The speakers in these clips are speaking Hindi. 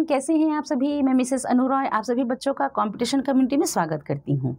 एवरीवन कैसे हैं आप सभी मैं मिसेस अनुराय आप सभी बच्चों का कंपटीशन कम्युनिटी में स्वागत करती हूं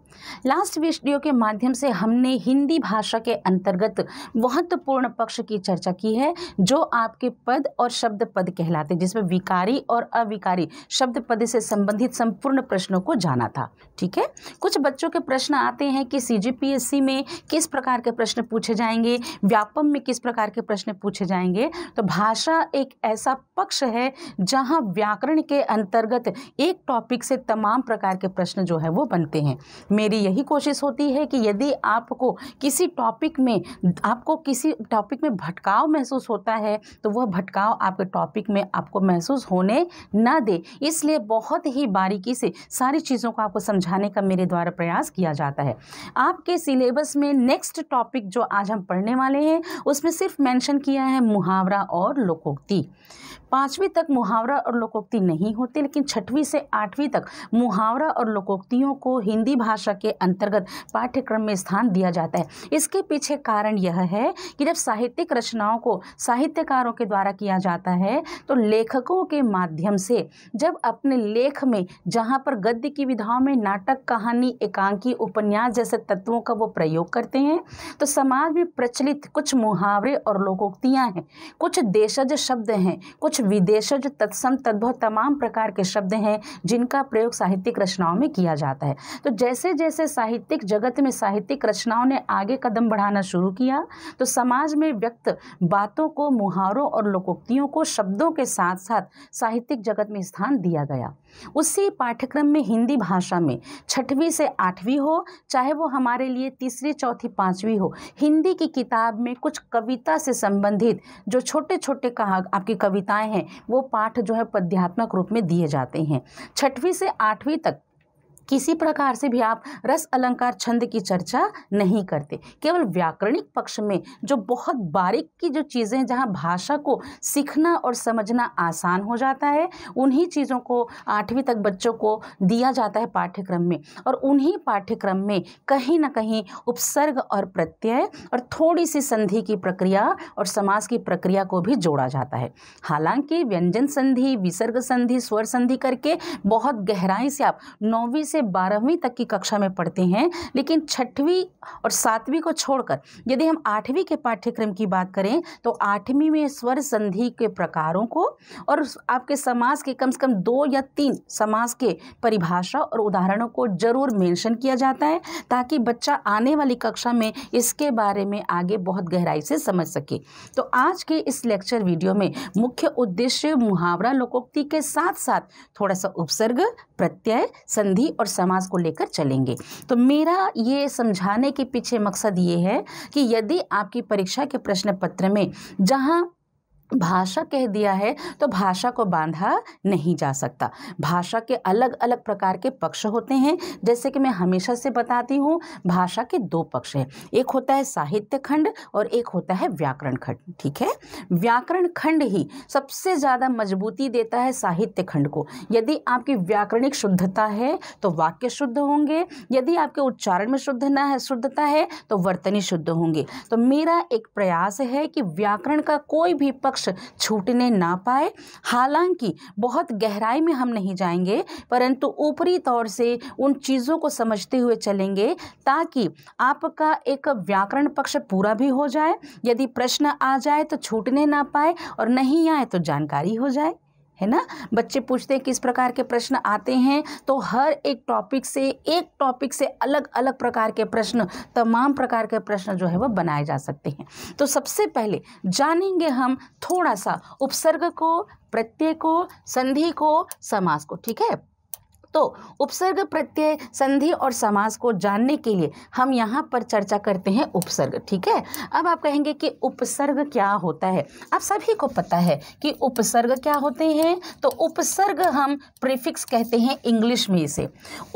लास्ट वीडियो के माध्यम से हमने हिंदी भाषा के अंतर्गत महत्वपूर्ण पक्ष की चर्चा की है जो आपके पद और शब्द पद कहलाते हैं जिसमें विकारी और अविकारी शब्द पद से संबंधित संपूर्ण प्रश्नों को जाना था ठीक है कुछ बच्चों के प्रश्न आते हैं कि सी में किस प्रकार के प्रश्न पूछे जाएंगे व्यापम में किस प्रकार के प्रश्न पूछे जाएंगे तो भाषा एक ऐसा पक्ष है जहाँ व्याकरण प्रकरण के अंतर्गत एक टॉपिक से तमाम प्रकार के प्रश्न जो है वो बनते हैं मेरी यही कोशिश होती है कि यदि आपको किसी टॉपिक में आपको किसी टॉपिक में भटकाव महसूस होता है तो वह भटकाव आपके टॉपिक में आपको महसूस होने ना दे इसलिए बहुत ही बारीकी से सारी चीज़ों को आपको समझाने का मेरे द्वारा प्रयास किया जाता है आपके सिलेबस में नेक्स्ट टॉपिक जो आज हम पढ़ने वाले हैं उसमें सिर्फ मेंशन किया है मुहावरा और लोकोक्ति पाँचवीं तक मुहावरा और लोकोक्ति नहीं होते लेकिन छठवीं से आठवीं तक मुहावरा और लोकोक्तियों को हिंदी भाषा के अंतर्गत पाठ्यक्रम में स्थान दिया जाता है इसके पीछे कारण यह है कि जब साहित्यिक रचनाओं को साहित्यकारों के द्वारा किया जाता है तो लेखकों के माध्यम से जब अपने लेख में जहाँ पर गद्य की विधाओं में नाटक कहानी एकांकी उपन्यास जैसे तत्वों का वो प्रयोग करते हैं तो समाज में प्रचलित कुछ मुहावरे और लोकोक्तियाँ हैं कुछ देशज शब्द हैं कुछ विदेशज तत्सम तद्भव तमाम प्रकार के शब्द हैं जिनका प्रयोग साहित्यिक रचनाओं में किया जाता है तो जैसे जैसे साहित्यिक जगत में साहित्यिक रचनाओं ने आगे कदम बढ़ाना शुरू किया तो समाज में व्यक्त बातों को मुहावरों और लोकोक्तियों को शब्दों के साथ साथ साहित्यिक जगत में स्थान दिया गया उसी पाठ्यक्रम में हिंदी भाषा में छठवीं से आठवीं हो चाहे वो हमारे लिए तीसरी चौथी पाँचवीं हो हिंदी की किताब में कुछ कविता से संबंधित जो छोटे छोटे कहा आपकी कविताएं हैं वो पाठ जो है पद्यात्मक रूप में दिए जाते हैं छठवीं से आठवीं तक किसी प्रकार से भी आप रस अलंकार छंद की चर्चा नहीं करते केवल व्याकरणिक पक्ष में जो बहुत बारीक की जो चीज़ें जहाँ भाषा को सीखना और समझना आसान हो जाता है उन्हीं चीज़ों को आठवीं तक बच्चों को दिया जाता है पाठ्यक्रम में और उन्हीं पाठ्यक्रम में कहीं ना कहीं उपसर्ग और प्रत्यय और थोड़ी सी संधि की प्रक्रिया और समाज की प्रक्रिया को भी जोड़ा जाता है हालांकि व्यंजन संधि विसर्ग संधि स्वर संधि करके बहुत गहराई से आप नौवीं से बारहवीं तक की कक्षा में पढ़ते हैं लेकिन छठवीं और सातवीं को छोड़कर यदि हम आठवीं के पाठ्यक्रम की बात करें तो आठवीं में स्वर संधि के प्रकारों को और आपके समाज के कम से कम दो या तीन समाज के परिभाषा और उदाहरणों को जरूर मेंशन किया जाता है ताकि बच्चा आने वाली कक्षा में इसके बारे में आगे बहुत गहराई से समझ सके तो आज के इस लेक्चर वीडियो में मुख्य उद्देश्य मुहावरा लोकोक्ति के साथ साथ थोड़ा सा उपसर्ग प्रत्यय संधि और समाज को लेकर चलेंगे तो मेरा ये समझाने के पीछे मकसद ये है कि यदि आपकी परीक्षा के प्रश्न पत्र में जहाँ भाषा कह दिया है तो भाषा को बांधा नहीं जा सकता भाषा के अलग अलग प्रकार के पक्ष होते हैं जैसे कि मैं हमेशा से बताती हूँ भाषा के दो पक्ष हैं एक होता है साहित्य खंड और एक होता है व्याकरण खंड ठीक है व्याकरण खंड ही सबसे ज़्यादा मजबूती देता है साहित्य खंड को यदि आपकी व्याकरणिक शुद्धता है तो वाक्य शुद्ध होंगे यदि आपके उच्चारण में शुद्ध ना है शुद्धता है तो वर्तनी शुद्ध होंगे तो मेरा एक प्रयास है कि व्याकरण का कोई भी पक्ष दोष छूटने ना पाए हालांकि बहुत गहराई में हम नहीं जाएंगे परंतु ऊपरी तौर से उन चीज़ों को समझते हुए चलेंगे ताकि आपका एक व्याकरण पक्ष पूरा भी हो जाए यदि प्रश्न आ जाए तो छूटने ना पाए और नहीं आए तो जानकारी हो जाए है ना बच्चे पूछते हैं किस प्रकार के प्रश्न आते हैं तो हर एक टॉपिक से एक टॉपिक से अलग अलग प्रकार के प्रश्न तमाम प्रकार के प्रश्न जो है वह बनाए जा सकते हैं तो सबसे पहले जानेंगे हम थोड़ा सा उपसर्ग को प्रत्यय को संधि को समास को ठीक है तो उपसर्ग प्रत्यय संधि और समास को जानने के लिए हम यहाँ पर चर्चा करते हैं उपसर्ग ठीक है अब आप कहेंगे कि उपसर्ग क्या होता है आप सभी को पता है कि उपसर्ग क्या होते हैं तो उपसर्ग हम प्रीफिक्स कहते हैं इंग्लिश में इसे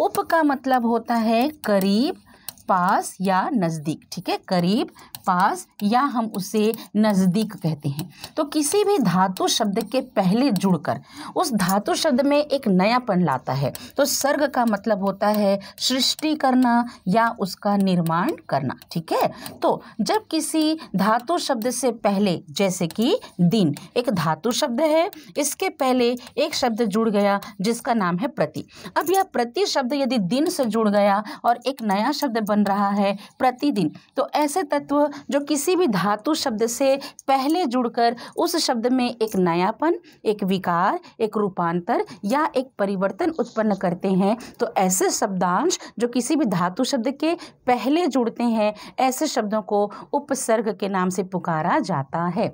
उप का मतलब होता है करीब पास या नज़दीक ठीक है करीब पास या हम उसे नज़दीक कहते हैं तो किसी भी धातु शब्द के पहले जुड़कर उस धातु शब्द में एक नयापन लाता है तो सर्ग का मतलब होता है सृष्टि करना या उसका निर्माण करना ठीक है तो जब किसी धातु शब्द से पहले जैसे कि दिन एक धातु शब्द है इसके पहले एक शब्द जुड़ गया जिसका नाम है प्रति अब यह प्रति शब्द यदि दिन से जुड़ गया और एक नया शब्द बन बन रहा है प्रतिदिन तो ऐसे तत्व जो किसी भी धातु शब्द से पहले जुड़कर उस शब्द में एक नयापन एक विकार एक रूपांतर या एक परिवर्तन उत्पन्न करते हैं तो ऐसे शब्दांश जो किसी भी धातु शब्द के पहले जुड़ते हैं ऐसे शब्दों को उपसर्ग के नाम से पुकारा जाता है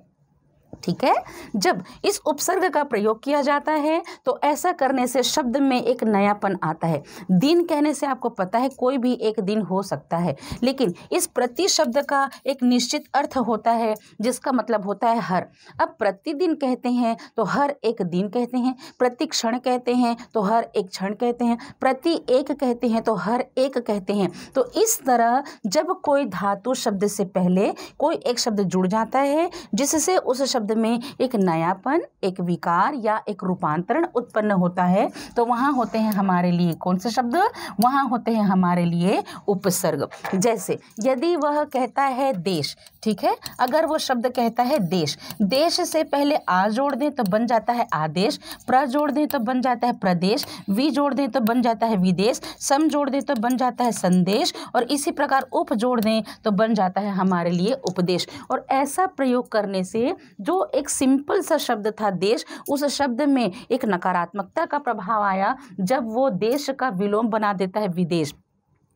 ठीक है जब इस उपसर्ग का प्रयोग किया जाता है तो ऐसा करने से शब्द में एक नयापन आता है दिन कहने से आपको पता है कोई भी एक दिन हो सकता है लेकिन इस प्रति शब्द का एक निश्चित अर्थ होता है जिसका मतलब होता है हर अब प्रतिदिन कहते हैं तो हर एक दिन कहते हैं प्रति क्षण कहते हैं तो हर एक क्षण कहते हैं प्रति एक कहते हैं तो हर एक कहते हैं तो इस तरह जब कोई धातु शब्द से पहले कोई एक शब्द जुड़ जाता है जिससे उस शब्द शब्द में एक नयापन एक विकार या एक रूपांतरण उत्पन्न होता है तो वहाँ होते हैं हमारे लिए कौन से शब्द वहाँ होते हैं हमारे लिए उपसर्ग जैसे यदि वह कहता है देश ठीक है अगर वो शब्द कहता है देश देश से पहले आ जोड़ दें तो बन जाता है आदेश प्र जोड़ दें तो बन जाता है प्रदेश वी जोड़ दें तो बन जाता है विदेश सम जोड़ दें तो बन जाता है संदेश और इसी प्रकार उप जोड़ दें तो बन जाता है हमारे लिए उपदेश और ऐसा प्रयोग करने से जो जो एक सिंपल सा शब्द था देश उस शब्द में एक नकारात्मकता का प्रभाव आया जब वो देश का विलोम बना देता है विदेश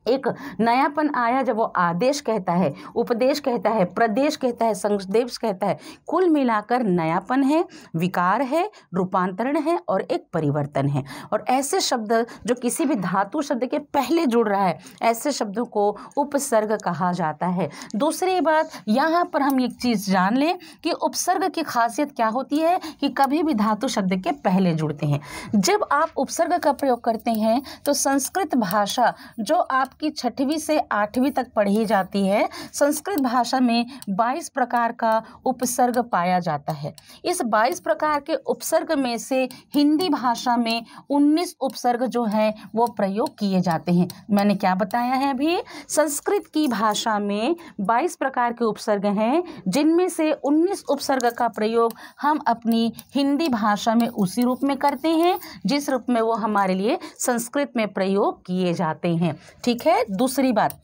एक नयापन आया जब वो आदेश कहता है उपदेश कहता है प्रदेश कहता है संदेश कहता है कुल मिलाकर नयापन है विकार है रूपांतरण है और एक परिवर्तन है और ऐसे शब्द जो किसी भी धातु शब्द के पहले जुड़ रहा है ऐसे शब्दों को उपसर्ग कहा जाता है दूसरी बात यहाँ पर हम एक चीज़ जान लें कि उपसर्ग की खासियत क्या होती है कि कभी भी धातु शब्द के पहले जुड़ते हैं जब आप उपसर्ग का प्रयोग करते हैं तो संस्कृत भाषा जो आप आपकी छठवीं से आठवीं तक पढ़ी जाती है संस्कृत भाषा में बाईस प्रकार का उपसर्ग पाया जाता है इस बाईस प्रकार के उपसर्ग में से हिंदी भाषा में उन्नीस उपसर्ग जो हैं वो प्रयोग किए जाते हैं मैंने क्या बताया है अभी संस्कृत की भाषा में बाईस प्रकार के उपसर्ग हैं जिनमें से उन्नीस उपसर्ग का प्रयोग हम अपनी हिंदी भाषा में उसी रूप में करते हैं जिस रूप में वो हमारे लिए संस्कृत में प्रयोग किए जाते हैं ठीक है दूसरी बात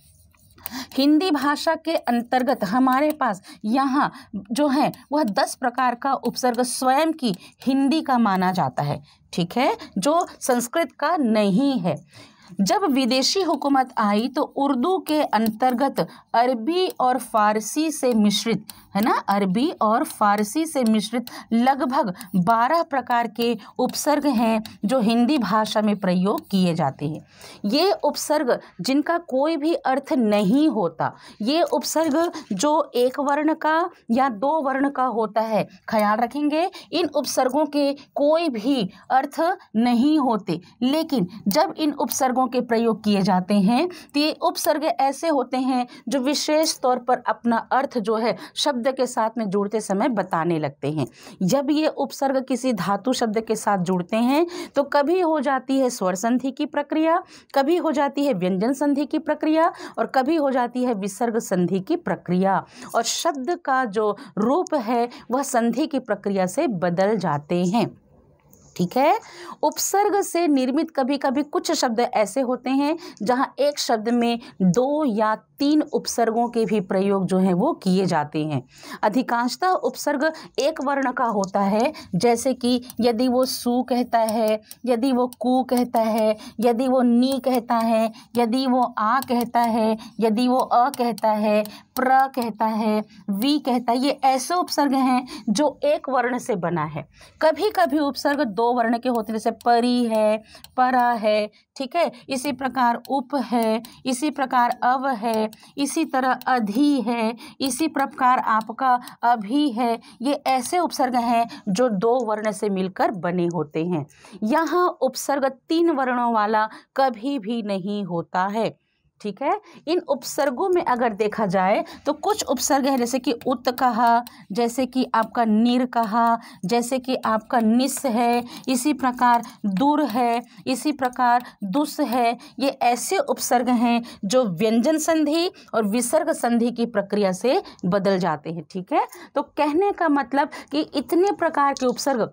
हिंदी भाषा के अंतर्गत हमारे पास यहाँ जो है वह दस प्रकार का उपसर्ग स्वयं की हिंदी का माना जाता है ठीक है जो संस्कृत का नहीं है जब विदेशी हुकूमत आई तो उर्दू के अंतर्गत अरबी और फारसी से मिश्रित है ना अरबी और फारसी से मिश्रित लगभग बारह प्रकार के उपसर्ग हैं जो हिंदी भाषा में प्रयोग किए जाते हैं ये उपसर्ग जिनका कोई भी अर्थ नहीं होता ये उपसर्ग जो एक वर्ण का या दो वर्ण का होता है ख्याल रखेंगे इन उपसर्गों के कोई भी अर्थ नहीं होते लेकिन जब इन उपसर्गों के प्रयोग किए जाते हैं तो ये उपसर्ग ऐसे होते हैं जो विशेष तौर पर अपना अर्थ जो है शब्द शब्द के साथ में जुड़ते समय बताने लगते हैं जब ये उपसर्ग किसी धातु शब्द के साथ जुड़ते हैं तो कभी हो जाती है स्वर संधि की प्रक्रिया कभी हो जाती है व्यंजन संधि की प्रक्रिया और कभी हो जाती है विसर्ग संधि की प्रक्रिया और शब्द का जो रूप है वह संधि की प्रक्रिया से बदल जाते हैं ठीक है उपसर्ग से निर्मित कभी कभी कुछ शब्द ऐसे होते हैं जहां एक शब्द में दो या तीन उपसर्गों के भी प्रयोग जो हैं वो किए जाते हैं अधिकांशतः उपसर्ग एक वर्ण का होता है जैसे कि यदि वो सु कहता है यदि वो कु कहता है यदि वो नी कहता है यदि वो आ कहता है यदि वो अ कहता है प्र कहता है वी कहता है ये ऐसे उपसर्ग हैं जो एक वर्ण से बना है कभी कभी उपसर्ग दो वर्ण के होते हैं जैसे परी है परा है ठीक है इसी प्रकार उप है इसी प्रकार अव है इसी तरह अधि है इसी प्रकार आपका अभी है ये ऐसे उपसर्ग हैं जो दो वर्ण से मिलकर बने होते हैं यहाँ उपसर्ग तीन वर्णों वाला कभी भी नहीं होता है ठीक है इन उपसर्गों में अगर देखा जाए तो कुछ उपसर्ग है जैसे कि उत कहा जैसे कि आपका निर कहा जैसे कि आपका निस है इसी प्रकार दूर है इसी प्रकार दुस है ये ऐसे उपसर्ग हैं जो व्यंजन संधि और विसर्ग संधि की प्रक्रिया से बदल जाते हैं ठीक है तो कहने का मतलब कि इतने प्रकार के उपसर्ग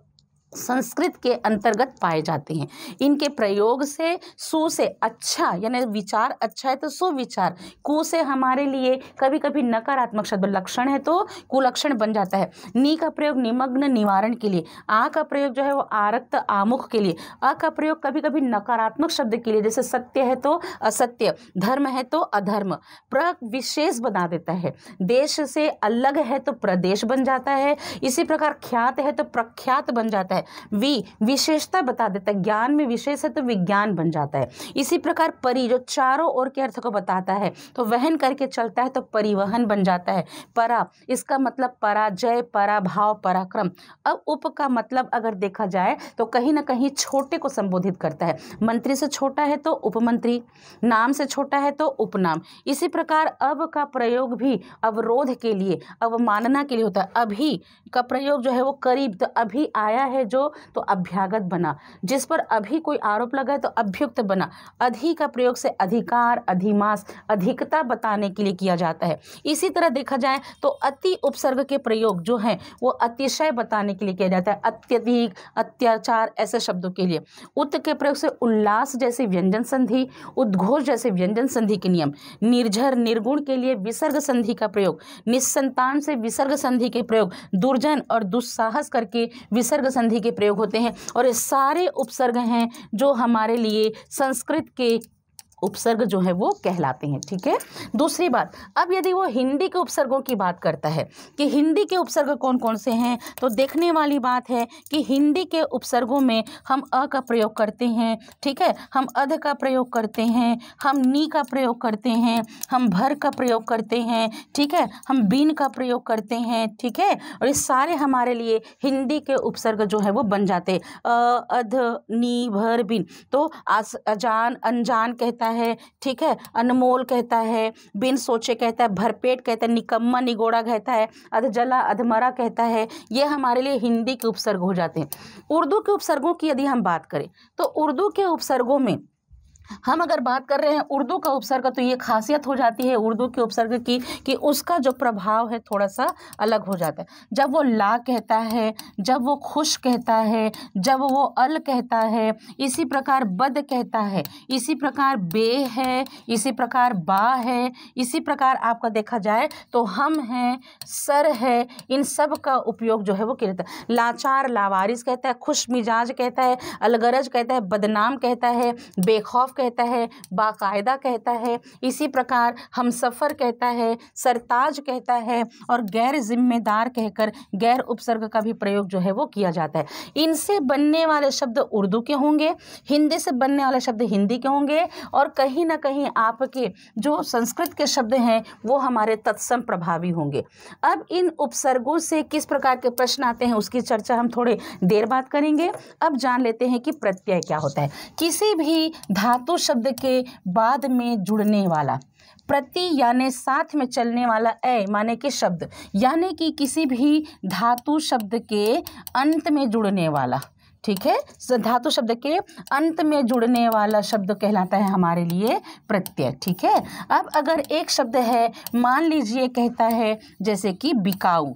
संस्कृत के अंतर्गत पाए जाते हैं इनके प्रयोग से सु से अच्छा यानी विचार अच्छा है तो सुविचार कु से हमारे लिए कभी कभी नकारात्मक शब्द लक्षण है तो कुलक्षण बन जाता है नी का प्रयोग निमग्न निवारण के लिए आ का प्रयोग जो है वो आरक्त आमुख के लिए अ का प्रयोग कभी कभी नकारात्मक शब्द के लिए जैसे सत्य है तो असत्य धर्म है तो अधर्म प्र विशेष बना देता है देश से अलग है तो प्रदेश बन जाता है इसी प्रकार ख्यात है तो प्रख्यात बन जाता है है वी विशेषता बता देता है ज्ञान में विशेष है तो विज्ञान बन जाता है इसी प्रकार परी जो चारों ओर के अर्थ को बताता है तो वहन करके चलता है तो परिवहन बन जाता है परा इसका मतलब पराजय पराभाव पराक्रम अब उप का मतलब अगर देखा जाए तो कहीं ना कहीं छोटे को संबोधित करता है मंत्री से छोटा है तो उपमंत्री नाम से छोटा है तो उपनाम इसी प्रकार अब का प्रयोग भी अवरोध के लिए अवमानना के लिए होता है अभी का प्रयोग जो है वो करीब तो अभी आया है जो तो अभ्यागत बना जिस पर अभी कोई आरोप लगा है तो अभ्युक्त बना अधि का प्रयोग से अधिकार अधिमास अधिकता बताने के लिए किया जाता है इसी तरह देखा जाए तो अति उपसर्ग के प्रयोग जो हैं वो अतिशय बताने के लिए किया जाता है अत्यधिक अत्याचार ऐसे शब्दों के लिए उत के प्रयोग से उल्लास जैसे व्यंजन संधि उद्घोष जैसे व्यंजन संधि के नियम निर्झर निर्गुण के लिए विसर्ग संधि का प्रयोग निस्संतान से विसर्ग संधि के प्रयोग दुर्जन और दुस्साहस करके विसर्ग संधि के प्रयोग होते हैं और ये सारे उपसर्ग हैं जो हमारे लिए संस्कृत के उपसर्ग जो है वो कहलाते हैं ठीक है दूसरी बात अब यदि वो हिंदी के उपसर्गों की बात करता है कि हिंदी के उपसर्ग कौन कौन से हैं तो देखने वाली बात है कि हिंदी के उपसर्गों में हम अ का प्रयोग करते हैं ठीक है हम अध का प्रयोग करते हैं हम नी का प्रयोग करते हैं हम भर का प्रयोग करते हैं ठीक है हम बीन का प्रयोग करते हैं ठीक है और ये सारे हमारे लिए हिंदी के उपसर्ग जो है वो बन जाते अ अध नी भर बीन तो आस अजान अनजान कहता है ठीक है अनमोल कहता है बिन सोचे कहता है भरपेट कहता है निकम्मा निगोड़ा कहता है अधजला अधमरा कहता है ये हमारे लिए हिंदी के उपसर्ग हो जाते हैं उर्दू के उपसर्गों की यदि हम बात करें तो उर्दू के उपसर्गों में हम अगर बात कर रहे हैं उर्दू का उपसर्ग तो ये खासियत हो जाती है उर्दू के उपसर्ग की कि उसका जो प्रभाव है थोड़ा सा अलग हो जाता है जब वो ला कहता है जब वो खुश कहता है जब वो अल कहता है इसी प्रकार बद कहता है इसी प्रकार बे है इसी प्रकार बा है इसी प्रकार आपका देखा जाए तो हम हैं सर है इन सब का उपयोग जो है वो किया जाता है लाचार लावारिस कहता है खुश मिजाज कहता है अलगरज कहता है बदनाम कहता है बेखौफ कहता है बाकायदा कहता है इसी प्रकार हम सफ़र कहता है सरताज कहता है और गैर जिम्मेदार कहकर गैर उपसर्ग का भी प्रयोग जो है वो किया जाता है इनसे बनने वाले शब्द उर्दू के होंगे हिंदी से बनने वाले शब्द हिंदी के होंगे और कहीं ना कहीं आपके जो संस्कृत के शब्द हैं वो हमारे तत्सम प्रभावी होंगे अब इन उपसर्गों से किस प्रकार के प्रश्न आते हैं उसकी चर्चा हम थोड़े देर बाद करेंगे अब जान लेते हैं कि प्रत्यय क्या होता है किसी भी धातु धातु शब्द के बाद में जुड़ने वाला प्रति यानी साथ में चलने वाला ए माने के शब्द यानी कि किसी भी धातु शब्द के अंत में जुड़ने वाला ठीक है धातु शब्द के अंत में जुड़ने वाला शब्द कहलाता है हमारे लिए प्रत्यय ठीक है अब अगर एक शब्द है मान लीजिए कहता है जैसे कि बिकाऊ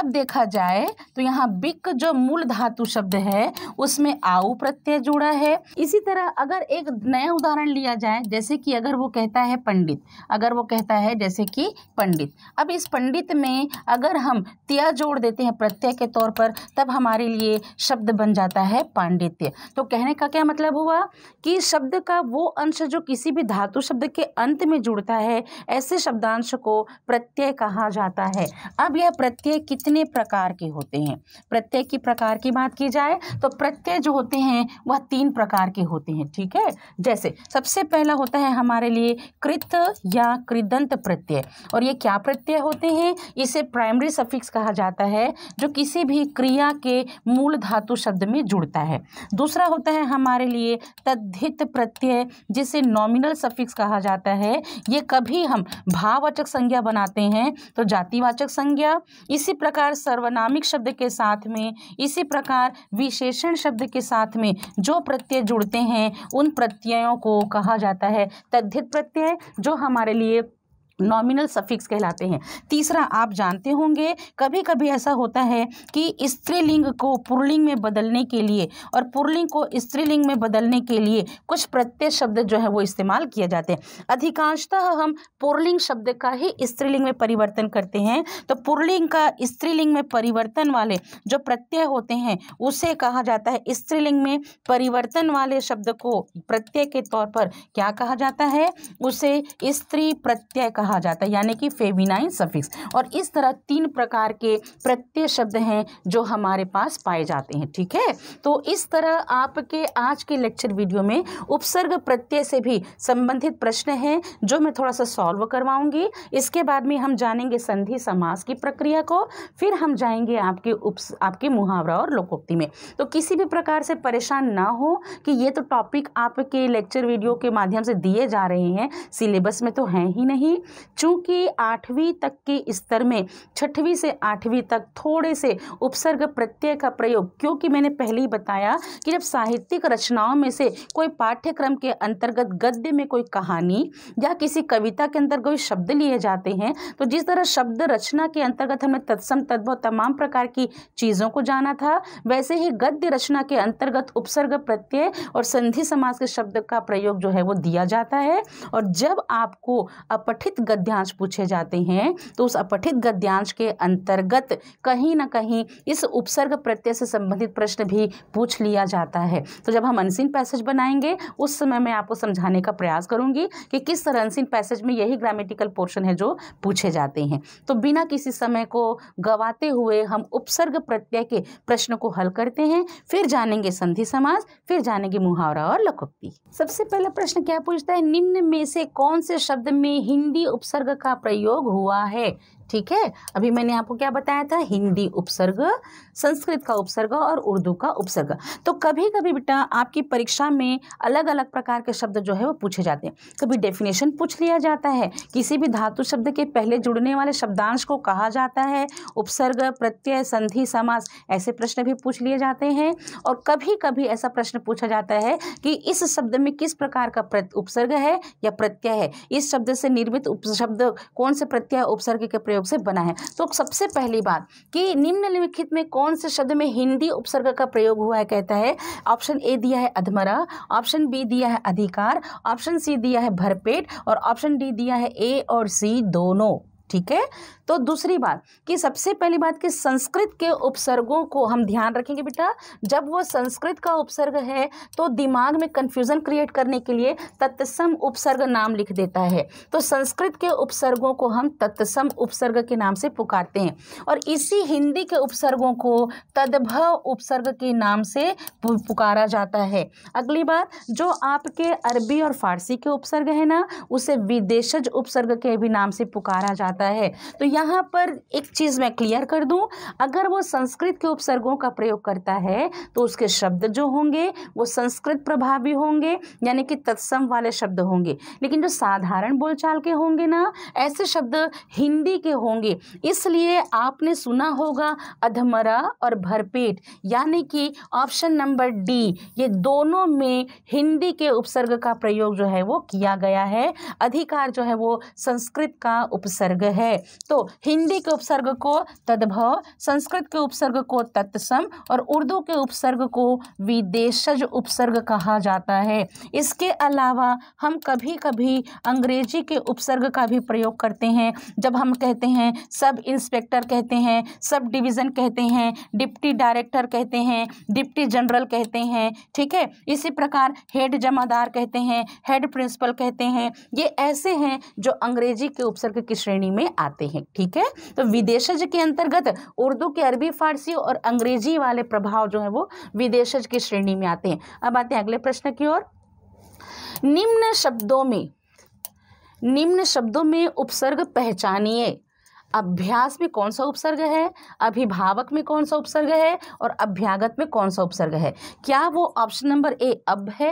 अब देखा जाए तो यहाँ बिक जो मूल धातु शब्द है उसमें आऊ प्रत्यय जुड़ा है इसी तरह अगर एक नया उदाहरण लिया जाए जैसे कि अगर वो कहता है पंडित अगर वो कहता है जैसे कि पंडित अब इस पंडित में अगर हम त्या जोड़ देते हैं प्रत्यय के तौर पर तब हमारे लिए शब्द बन जाता है पांडित्य तो कहने का क्या मतलब हुआ कि शब्द का वो अंश जो किसी भी धातु शब्द के अंत में जुड़ता है ऐसे शब्दांश को प्रत्यय कहा जाता है अब यह प्रत्यय प्रत्यय कितने प्रकार के होते हैं प्रत्यय की प्रकार की बात की जाए तो प्रत्यय जो होते हैं वह तीन प्रकार के होते हैं ठीक है जैसे सबसे पहला होता है हमारे लिए कृत या कृदंत प्रत्यय और ये क्या प्रत्यय होते हैं इसे प्राइमरी सफिक्स कहा जाता है जो किसी भी क्रिया के मूल धातु शब्द में जुड़ता है दूसरा होता है हमारे लिए तद्धित प्रत्यय जिसे नॉमिनल सफिक्स कहा जाता है ये कभी हम भाववाचक संज्ञा बनाते हैं तो जातिवाचक संज्ञा इस इसी प्रकार सर्वनामिक शब्द के साथ में इसी प्रकार विशेषण शब्द के साथ में जो प्रत्यय जुड़ते हैं उन प्रत्ययों को कहा जाता है तद्धित प्रत्यय जो हमारे लिए नॉमिनल सफिक्स कहलाते हैं तीसरा आप जानते होंगे कभी कभी ऐसा होता है कि स्त्रीलिंग को पुरलिंग में बदलने के लिए और पुरलिंग को स्त्रीलिंग में बदलने के लिए कुछ प्रत्यय शब्द जो है वो इस्तेमाल किए जाते हैं अधिकांशतः हम पुरलिंग शब्द का ही स्त्रीलिंग में परिवर्तन करते हैं तो पुरलिंग का स्त्रीलिंग में परिवर्तन वाले जो प्रत्यय होते हैं उसे कहा जाता है स्त्रीलिंग में परिवर्तन वाले शब्द को प्रत्यय के तौर पर क्या कहा जाता है उसे स्त्री प्रत्यय कहा कहा जाता है यानी कि फेविनाइन सफिक्स और इस तरह तीन प्रकार के प्रत्यय शब्द हैं जो हमारे पास पाए जाते हैं ठीक है तो इस तरह आपके आज के लेक्चर वीडियो में उपसर्ग प्रत्यय से भी संबंधित प्रश्न हैं जो मैं थोड़ा सा सॉल्व करवाऊंगी इसके बाद में हम जानेंगे संधि समास की प्रक्रिया को फिर हम जाएंगे आपके उप आपके मुहावरा और लोकोक्ति में तो किसी भी प्रकार से परेशान ना हो कि ये तो टॉपिक आपके लेक्चर वीडियो के माध्यम से दिए जा रहे हैं सिलेबस में तो हैं ही नहीं चूँकि आठवीं तक के स्तर में छठवीं से आठवीं तक थोड़े से उपसर्ग प्रत्यय का प्रयोग क्योंकि मैंने पहले ही बताया कि जब साहित्यिक रचनाओं में से कोई पाठ्यक्रम के अंतर्गत गद्य में कोई कहानी या किसी कविता के अंदर कोई शब्द लिए जाते हैं तो जिस तरह शब्द रचना के अंतर्गत हमने तत्सम तद्भव तमाम प्रकार की चीज़ों को जाना था वैसे ही गद्य रचना के अंतर्गत उपसर्ग प्रत्यय और संधि समाज के शब्द का प्रयोग जो है वो दिया जाता है और जब आपको अपठित गद्यांश पूछे जाते हैं तो उस अपठित गद्यांश के अंतर्गत कहीं ना कहीं इस उपसर्ग प्रत्यय से संबंधित प्रश्न भी पूछ लिया जाता है तो जब हम अनसिन पैसेज बनाएंगे उस समय मैं आपको समझाने का प्रयास करूंगी कि किस तरह अनसिन पैसेज में यही ग्रामेटिकल पोर्शन है जो पूछे जाते हैं तो बिना किसी समय को गवाते हुए हम उपसर्ग प्रत्यय के प्रश्न को हल करते हैं फिर जानेंगे संधि समाज फिर जानेंगे मुहावरा और लकुक्ति सबसे पहला प्रश्न क्या पूछता है निम्न में से कौन से शब्द में हिंदी उपसर्ग का प्रयोग हुआ है ठीक है अभी मैंने आपको क्या बताया था हिंदी उपसर्ग संस्कृत का उपसर्ग और उर्दू का उपसर्ग तो कभी कभी बेटा आपकी परीक्षा में अलग अलग प्रकार के शब्द जो है वो पूछे जाते हैं कभी डेफिनेशन पूछ लिया जाता है किसी भी धातु शब्द के पहले जुड़ने वाले शब्दांश को कहा जाता है उपसर्ग प्रत्यय संधि समास ऐसे प्रश्न भी पूछ लिए जाते हैं और कभी कभी ऐसा प्रश्न पूछा जाता है कि इस शब्द में किस प्रकार का उपसर्ग है या प्रत्यय है इस शब्द से निर्मित उपशब्द कौन से प्रत्यय उपसर्ग के प्रयोग प्रयोग से बना है तो सबसे पहली बात कि निम्नलिखित में कौन से शब्द में हिंदी उपसर्ग का प्रयोग हुआ है कहता है ऑप्शन ए दिया है अधमरा ऑप्शन बी दिया है अधिकार ऑप्शन सी दिया है भरपेट और ऑप्शन डी दिया है ए और सी दोनों ठीक है तो दूसरी बात कि सबसे पहली बात कि संस्कृत के उपसर्गों को हम ध्यान रखेंगे बेटा जब वो संस्कृत का उपसर्ग है तो दिमाग में कन्फ्यूज़न क्रिएट करने के लिए तत्सम उपसर्ग नाम लिख देता है तो संस्कृत के उपसर्गों को हम तत्सम उपसर्ग के नाम से पुकारते हैं और इसी हिंदी के उपसर्गों को तद्भव उपसर्ग के नाम से पुकारा जाता है अगली बात जो आपके अरबी और फारसी के उपसर्ग है ना उसे विदेशज उपसर्ग के भी नाम से पुकारा जाता जाता है तो यहाँ पर एक चीज़ मैं क्लियर कर दूं अगर वो संस्कृत के उपसर्गों का प्रयोग करता है तो उसके शब्द जो होंगे वो संस्कृत प्रभावी होंगे यानी कि तत्सम वाले शब्द होंगे लेकिन जो साधारण बोलचाल के होंगे ना ऐसे शब्द हिंदी के होंगे इसलिए आपने सुना होगा अधमरा और भरपेट यानी कि ऑप्शन नंबर डी ये दोनों में हिंदी के उपसर्ग का प्रयोग जो है वो किया गया है अधिकार जो है वो संस्कृत का उपसर्ग है तो हिंदी के उपसर्ग को तद्भव संस्कृत के उपसर्ग को तत्सम और उर्दू के उपसर्ग को विदेशज उपसर्ग कहा जाता है इसके अलावा हम कभी कभी अंग्रेजी के उपसर्ग का भी प्रयोग करते हैं जब हम कहते हैं सब इंस्पेक्टर कहते हैं सब डिवीज़न कहते हैं डिप्टी डायरेक्टर कहते हैं डिप्टी जनरल कहते हैं ठीक है इसी प्रकार हेड जमादार कहते हैं हेड प्रिंसिपल कहते हैं ये ऐसे हैं जो अंग्रेजी के उपसर्ग की श्रेणी में में आते हैं ठीक है तो विदेशज के अंतर्गत उर्दू के अरबी फारसी और अंग्रेजी वाले प्रभाव जो है वो विदेशज की श्रेणी में आते हैं अब आते हैं अगले प्रश्न की ओर निम्न शब्दों में निम्न शब्दों में उपसर्ग पहचानिए अभ्यास में कौन सा उपसर्ग है अभिभावक में कौन सा उपसर्ग है और अभ्यागत में कौन सा उपसर्ग है क्या वो ऑप्शन नंबर ए अब है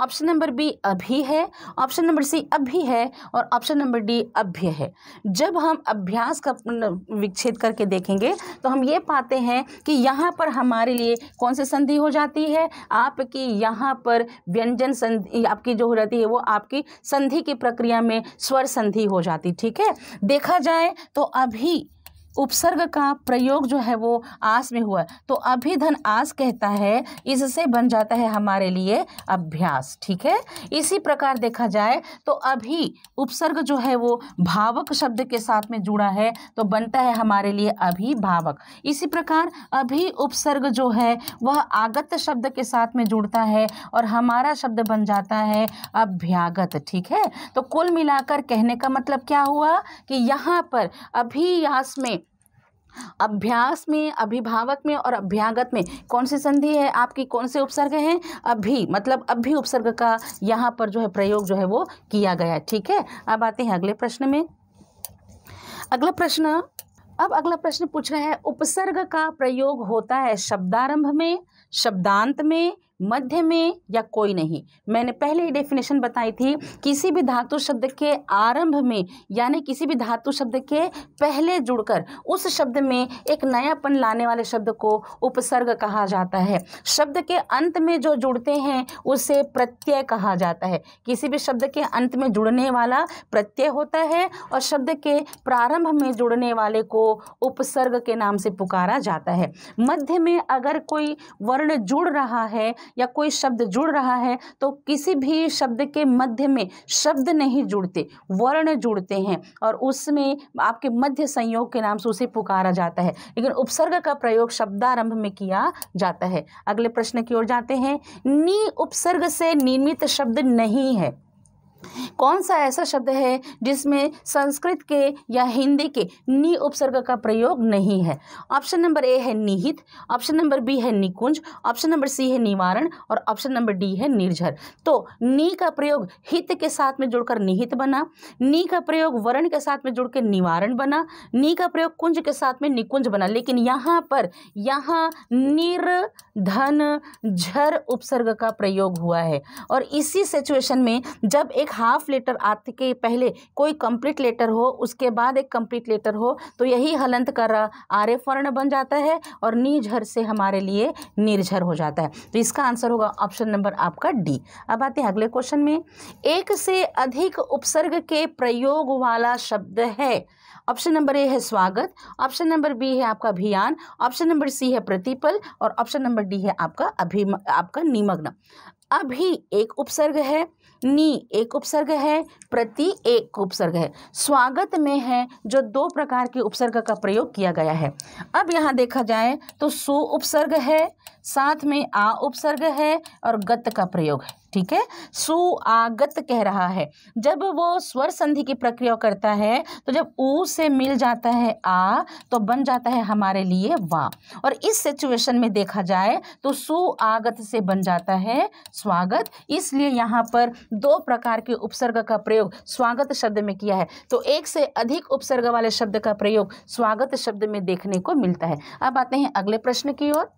ऑप्शन नंबर बी अभी है ऑप्शन नंबर सी अभी है और ऑप्शन नंबर डी अभ्य है जब हम अभ्यास का विक्षेद करके देखेंगे तो हम ये पाते हैं कि यहाँ पर हमारे लिए कौन सी संधि हो जाती है आपकी यहाँ पर व्यंजन संधि आपकी जो हो जाती है वो आपकी संधि की प्रक्रिया में स्वर संधि हो जाती ठीक है देखा जाए तो अभी उपसर्ग का प्रयोग जो है वो आस में हुआ तो अभिधन आस कहता है इससे बन जाता है हमारे लिए अभ्यास ठीक है इसी प्रकार देखा जाए तो अभी उपसर्ग जो है वो भावक शब्द के साथ में जुड़ा है तो बनता है हमारे लिए अभिभावक इसी प्रकार अभी उपसर्ग जो है वह आगत शब्द के साथ में जुड़ता है और हमारा शब्द बन जाता है अभ्यागत ठीक है तो कुल मिलाकर कहने का मतलब क्या हुआ कि यहाँ पर अभियास में अभ्यास में अभिभावक में और अभ्यागत में कौन सी संधि है आपकी कौन से उपसर्ग हैं अभी मतलब अभी उपसर्ग का यहाँ पर जो है प्रयोग जो है वो किया गया ठीक है अब आते हैं अगले प्रश्न में अगला प्रश्न अब अगला प्रश्न पूछ रहा है उपसर्ग का प्रयोग होता है शब्दारंभ में शब्दांत में मध्य में या कोई नहीं मैंने पहले ही डेफिनेशन बताई थी किसी भी धातु शब्द के आरंभ में यानी किसी भी धातु शब्द के पहले जुड़कर उस शब्द में एक नयापन लाने वाले शब्द को उपसर्ग कहा जाता है शब्द के अंत में जो जुड़ते हैं उसे प्रत्यय कहा जाता है किसी भी शब्द के अंत में जुड़ने वाला प्रत्यय होता है और शब्द के प्रारंभ में जुड़ने वाले को उपसर्ग के नाम से पुकारा जाता है मध्य में अगर कोई वर्ण जुड़ रहा है या कोई शब्द जुड़ रहा है तो किसी भी शब्द के मध्य में शब्द नहीं जुड़ते वर्ण जुड़ते हैं और उसमें आपके मध्य संयोग के नाम से उसे पुकारा जाता है लेकिन उपसर्ग का प्रयोग शब्दारंभ में किया जाता है अगले प्रश्न की ओर जाते हैं नी उपसर्ग से निर्मित शब्द नहीं है कौन सा ऐसा शब्द है जिसमें संस्कृत के या हिंदी के नी उपसर्ग का प्रयोग नहीं है ऑप्शन नंबर ए है निहित ऑप्शन नंबर बी है निकुंज ऑप्शन नंबर सी है निवारण और ऑप्शन नंबर डी है निर्झर तो नी का प्रयोग हित के साथ में जुड़कर निहित बना नी का प्रयोग वर्ण के साथ में जुड़कर निवारण बना नी का प्रयोग कुंज के साथ में निकुंज बना लेकिन यहाँ पर यहाँ निर्धन झर उपसर्ग का प्रयोग हुआ है और इसी सिचुएशन में जब एक एक हाफ लेटर आते के पहले कोई कंप्लीट लेटर हो उसके बाद एक कंप्लीट लेटर हो तो यही हलंत कर आर्य फर्ण बन जाता है और निर्झर से हमारे लिए निर्झर हो जाता है तो इसका आंसर होगा ऑप्शन नंबर आपका डी अब आते हैं अगले क्वेश्चन में एक से अधिक उपसर्ग के प्रयोग वाला शब्द है ऑप्शन नंबर ए है स्वागत ऑप्शन नंबर बी है आपका अभियान ऑप्शन नंबर सी है प्रतिपल और ऑप्शन नंबर डी है आपका अभिम आपका निमग्न अभी एक उपसर्ग है नी एक उपसर्ग है प्रति एक उपसर्ग है स्वागत में है जो दो प्रकार के उपसर्ग का प्रयोग किया गया है अब यहाँ देखा जाए तो सो उपसर्ग है साथ में आ उपसर्ग है और गत का प्रयोग है ठीक है सु आगत कह रहा है जब वो स्वर संधि की प्रक्रिया करता है तो जब ऊ से मिल जाता है आ तो बन जाता है हमारे लिए वा और इस सिचुएशन में देखा जाए तो सु आगत से बन जाता है स्वागत इसलिए यहाँ पर दो प्रकार के उपसर्ग का प्रयोग स्वागत शब्द में किया है तो एक से अधिक उपसर्ग वाले शब्द का प्रयोग स्वागत शब्द में देखने को मिलता है अब आते हैं अगले प्रश्न की ओर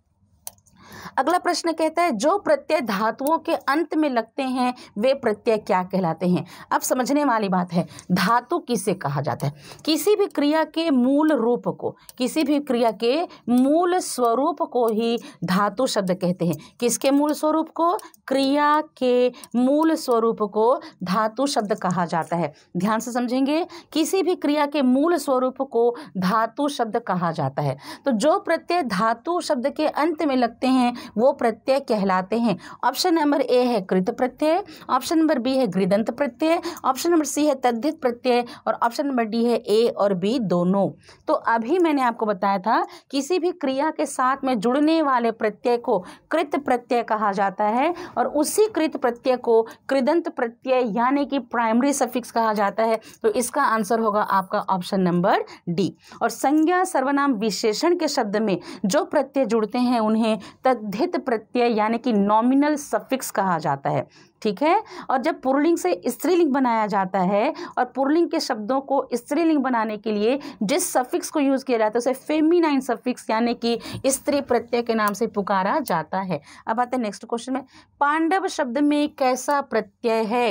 अगला प्रश्न कहता है जो प्रत्यय धातुओं के अंत में लगते हैं वे प्रत्यय क्या कहलाते हैं अब समझने वाली बात है धातु किसे कहा जाता है किसी भी क्रिया के मूल रूप को किसी भी क्रिया के मूल स्वरूप को ही धातु शब्द कहते हैं किसके मूल स्वरूप को क्रिया के मूल स्वरूप को धातु शब्द कहा जाता है ध्यान से समझेंगे किसी भी क्रिया के मूल स्वरूप को धातु शब्द कहा जाता है तो जो प्रत्यय धातु शब्द के अंत में लगते हैं हैं वो प्रत्यय कहलाते हैं ऑप्शन नंबर ए है कृत प्रत्यय ऑप्शन नंबर बी है गृदंत प्रत्यय ऑप्शन नंबर सी है तद्धित प्रत्यय और ऑप्शन नंबर डी है ए और बी दोनों तो अभी मैंने आपको बताया था किसी भी क्रिया के साथ में जुड़ने वाले प्रत्यय को कृत प्रत्यय कहा जाता है और उसी कृत प्रत्यय को कृदंत प्रत्यय यानी कि प्राइमरी सफिक्स कहा जाता है तो इसका आंसर होगा आपका ऑप्शन नंबर डी और संज्ञा सर्वनाम विशेषण के शब्द में जो प्रत्यय जुड़ते हैं उन्हें तद बाधित प्रत्यय यानी कि नॉमिनल सफिक्स कहा जाता है ठीक है और जब पुरलिंग से स्त्रीलिंग बनाया जाता है और पुरलिंग के शब्दों को स्त्रीलिंग बनाने के लिए जिस सफिक्स को यूज़ किया जाता है उसे फेमिनाइन सफिक्स यानी कि स्त्री प्रत्यय के नाम से पुकारा जाता है अब आते हैं नेक्स्ट क्वेश्चन में पांडव शब्द में कैसा प्रत्यय है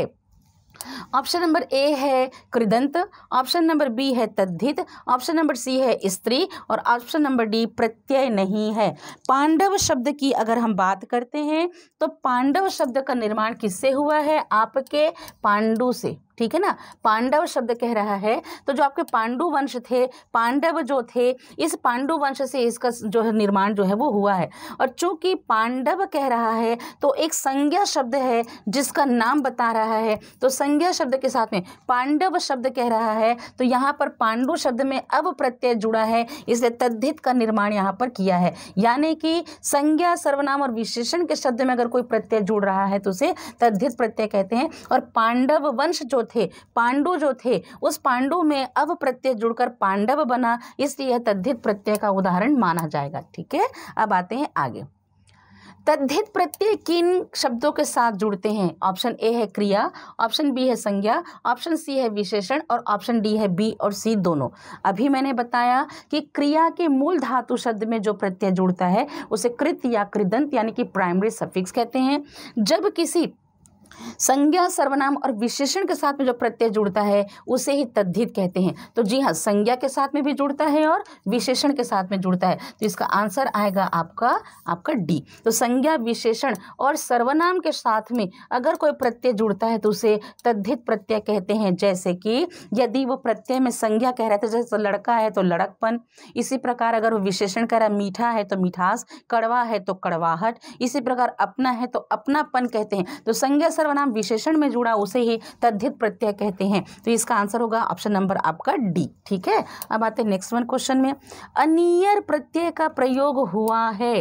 ऑप्शन नंबर ए है कृदंत ऑप्शन नंबर बी है तद्धित ऑप्शन नंबर सी है स्त्री और ऑप्शन नंबर डी प्रत्यय नहीं है पांडव शब्द की अगर हम बात करते हैं तो पांडव शब्द का निर्माण किससे हुआ है आपके पांडु से ठीक है ना पांडव शब्द कह रहा है तो जो आपके पांडु वंश थे पांडव जो थे इस पांडु वंश से इसका जो है निर्माण जो है वो हुआ है और चूंकि पांडव कह रहा है तो एक संज्ञा शब्द है जिसका नाम बता रहा है तो संज्ञा शब्द के साथ में पांडव शब्द कह रहा है तो यहाँ पर पांडु शब्द में अब प्रत्यय जुड़ा है इसलिए तद्धित का निर्माण यहाँ पर किया है यानी कि संज्ञा सर्वनाम और विशेषण के शब्द में अगर कोई प्रत्यय जुड़ रहा है तो उसे तद्धित प्रत्यय कहते हैं और पांडव वंश जो थे पांडु जो थे उस पांडु में अव प्रत्यय जुड़कर पांडव बना इसलिए यह तद्धित प्रत्यय का उदाहरण माना जाएगा ठीक है अब आते हैं आगे तद्धित प्रत्यय किन शब्दों के साथ जुड़ते हैं ऑप्शन ए है क्रिया ऑप्शन बी है संज्ञा ऑप्शन सी है विशेषण और ऑप्शन डी है बी और सी दोनों अभी मैंने बताया कि क्रिया के मूल धातु शब्द में जो प्रत्यय जुड़ता है उसे कृत या कृदंत यानी कि प्राइमरी सफिक्स कहते हैं जब किसी संज्ञा सर्वनाम और विशेषण के साथ में जो प्रत्यय जुड़ता है उसे ही तद्धित कहते हैं तो जी हाँ संज्ञा के साथ में भी जुड़ता है और विशेषण के साथ में जुड़ता है तो इसका आंसर आएगा आपका आपका डी तो संज्ञा विशेषण और सर्वनाम के साथ में अगर कोई प्रत्यय जुड़ता है तो उसे तद्धित प्रत्यय कहते हैं जैसे कि यदि वो प्रत्यय में संज्ञा कह रहे थे तो जैसे लड़का है तो लड़कपन इसी प्रकार अगर वो विशेषण कह रहा मीठा है तो मिठास कड़वा है तो कड़वाहट इसी प्रकार अपना है तो अपनापन कहते हैं तो संज्ञा सर्व सर्वनाम विशेषण में जुड़ा उसे ही तद्धित प्रत्यय कहते हैं तो इसका आंसर होगा ऑप्शन नंबर आपका डी ठीक है अब आते हैं नेक्स्ट वन क्वेश्चन में अनियर प्रत्यय का प्रयोग हुआ है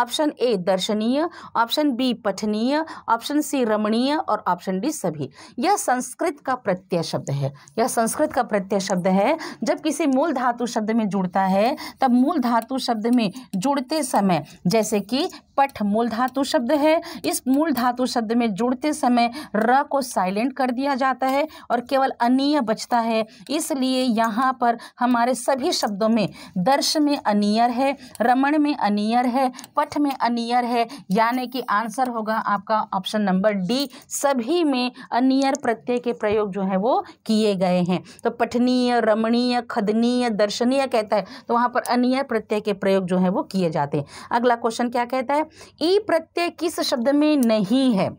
ऑप्शन ए दर्शनीय ऑप्शन बी पठनीय ऑप्शन सी रमणीय और ऑप्शन डी सभी यह संस्कृत का प्रत्यय शब्द है यह संस्कृत का प्रत्यय शब्द है जब किसी मूल धातु शब्द में जुड़ता है तब मूल धातु शब्द में जुड़ते समय जैसे कि पठ मूल धातु शब्द है इस मूल धातु शब्द में जुड़ते समय समय र को साइलेंट कर दिया जाता है और केवल अनिय बचता है इसलिए यहाँ पर हमारे सभी शब्दों में दर्श में अनियर है रमण में अनियर है पठ में अनियर है यानी कि आंसर होगा आपका ऑप्शन नंबर डी सभी में अनियर प्रत्यय के प्रयोग जो है वो किए गए हैं तो पठनीय रमणीय खदनीय दर्शनीय कहता है तो वहाँ पर अनियर प्रत्यय के प्रयोग जो है वो किए जाते हैं अगला क्वेश्चन क्या कहता है ई प्रत्यय किस शब्द में नहीं है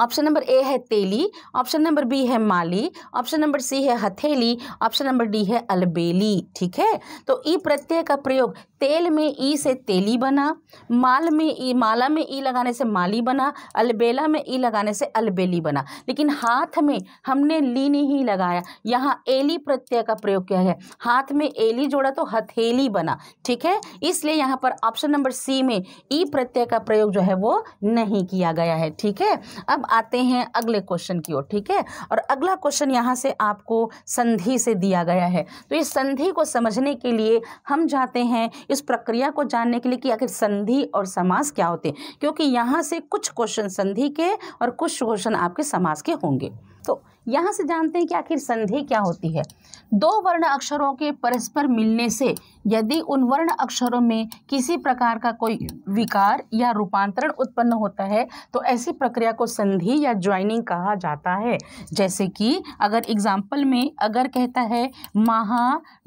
ऑप्शन नंबर ए है तेली ऑप्शन नंबर बी है माली ऑप्शन नंबर सी है हथेली ऑप्शन नंबर डी है अलबेली ठीक है तो ई प्रत्यय का प्रयोग तेल में ई से तेली बना माल में ई माला में ई लगाने से माली बना अलबेला में ई लगाने से अलबेली बना लेकिन हाथ में हमने ली नहीं लगाया यहाँ एली प्रत्यय का प्रयोग किया है हाथ में एली जोड़ा तो हथेली बना ठीक है इसलिए यहाँ पर ऑप्शन नंबर सी में ई प्रत्यय का प्रयोग जो है वो नहीं किया गया है ठीक है अब आते हैं अगले क्वेश्चन की ओर ठीक है और अगला क्वेश्चन यहाँ से आपको संधि से दिया गया है तो इस संधि को समझने के लिए हम जाते हैं इस प्रक्रिया को जानने के लिए कि आखिर संधि और समास क्या होते हैं क्योंकि यहाँ से कुछ क्वेश्चन संधि के और कुछ क्वेश्चन आपके समास के होंगे तो यहाँ से जानते हैं कि आखिर संधि क्या होती है दो वर्ण अक्षरों के परस्पर मिलने से यदि उन वर्ण अक्षरों में किसी प्रकार का कोई विकार या रूपांतरण उत्पन्न होता है तो ऐसी प्रक्रिया को संधि या ज्वाइनिंग कहा जाता है जैसे कि अगर एग्जाम्पल में अगर कहता है महा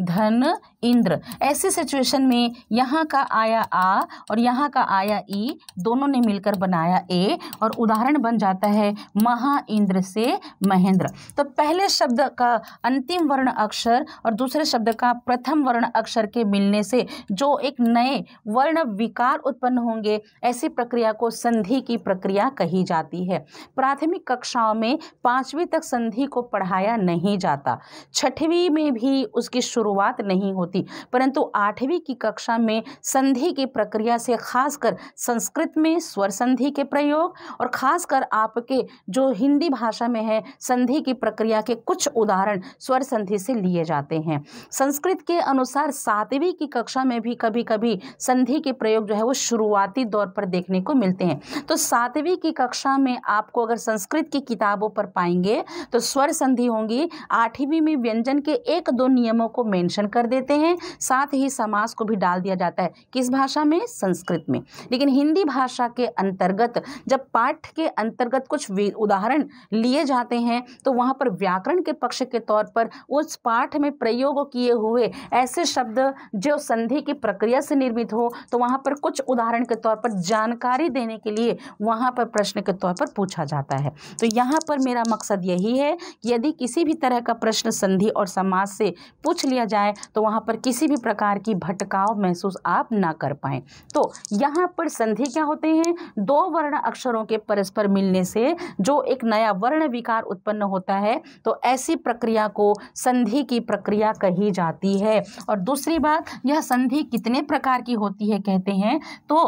धन इंद्र ऐसी सिचुएशन में यहाँ का आया आ और यहाँ का आया ई दोनों ने मिलकर बनाया ए और उदाहरण बन जाता है महा इंद्र से महेंद्र तो पहले शब्द का अंतिम वर्ण अक्षर और दूसरे शब्द का प्रथम वर्ण अक्षर के मिलने से जो एक नए वर्ण विकार उत्पन्न होंगे ऐसी प्रक्रिया को संधि की प्रक्रिया कही जाती है प्राथमिक कक्षाओं में पांचवीं तक संधि को पढ़ाया नहीं जाता छठवीं में भी उसकी शुरुआत नहीं होती परंतु आठवीं की कक्षा में संधि की प्रक्रिया से खासकर संस्कृत में स्वर संधि के प्रयोग और खासकर आपके जो हिंदी भाषा में है संधि की प्रक्रिया के कुछ उदाहरण स्वर संधि से लिए जाते हैं संस्कृत के अनुसार सातवें बारहवीं की कक्षा में भी कभी कभी संधि के प्रयोग जो है वो शुरुआती दौर पर देखने को मिलते हैं तो सातवीं की कक्षा में आपको अगर संस्कृत की किताबों पर पाएंगे तो स्वर संधि होंगी आठवीं में व्यंजन के एक दो नियमों को मेंशन कर देते हैं साथ ही समास को भी डाल दिया जाता है किस भाषा में संस्कृत में लेकिन हिंदी भाषा के अंतर्गत जब पाठ के अंतर्गत कुछ उदाहरण लिए जाते हैं तो वहाँ पर व्याकरण के पक्ष के तौर पर उस पाठ में प्रयोग किए हुए ऐसे शब्द जो संधि की प्रक्रिया से निर्मित हो तो वहाँ पर कुछ उदाहरण के तौर पर जानकारी देने के लिए वहाँ पर प्रश्न के तौर पर पूछा जाता है तो यहाँ पर मेरा मकसद यही है यदि किसी भी तरह का प्रश्न संधि और समाज से पूछ लिया जाए तो वहाँ पर किसी भी प्रकार की भटकाव महसूस आप ना कर पाएँ तो यहाँ पर संधि क्या होते हैं दो वर्ण अक्षरों के परस्पर मिलने से जो एक नया वर्ण विकार उत्पन्न होता है तो ऐसी प्रक्रिया को संधि की प्रक्रिया कही जाती है और दूसरी बात यह संधि कितने प्रकार की होती है कहते हैं तो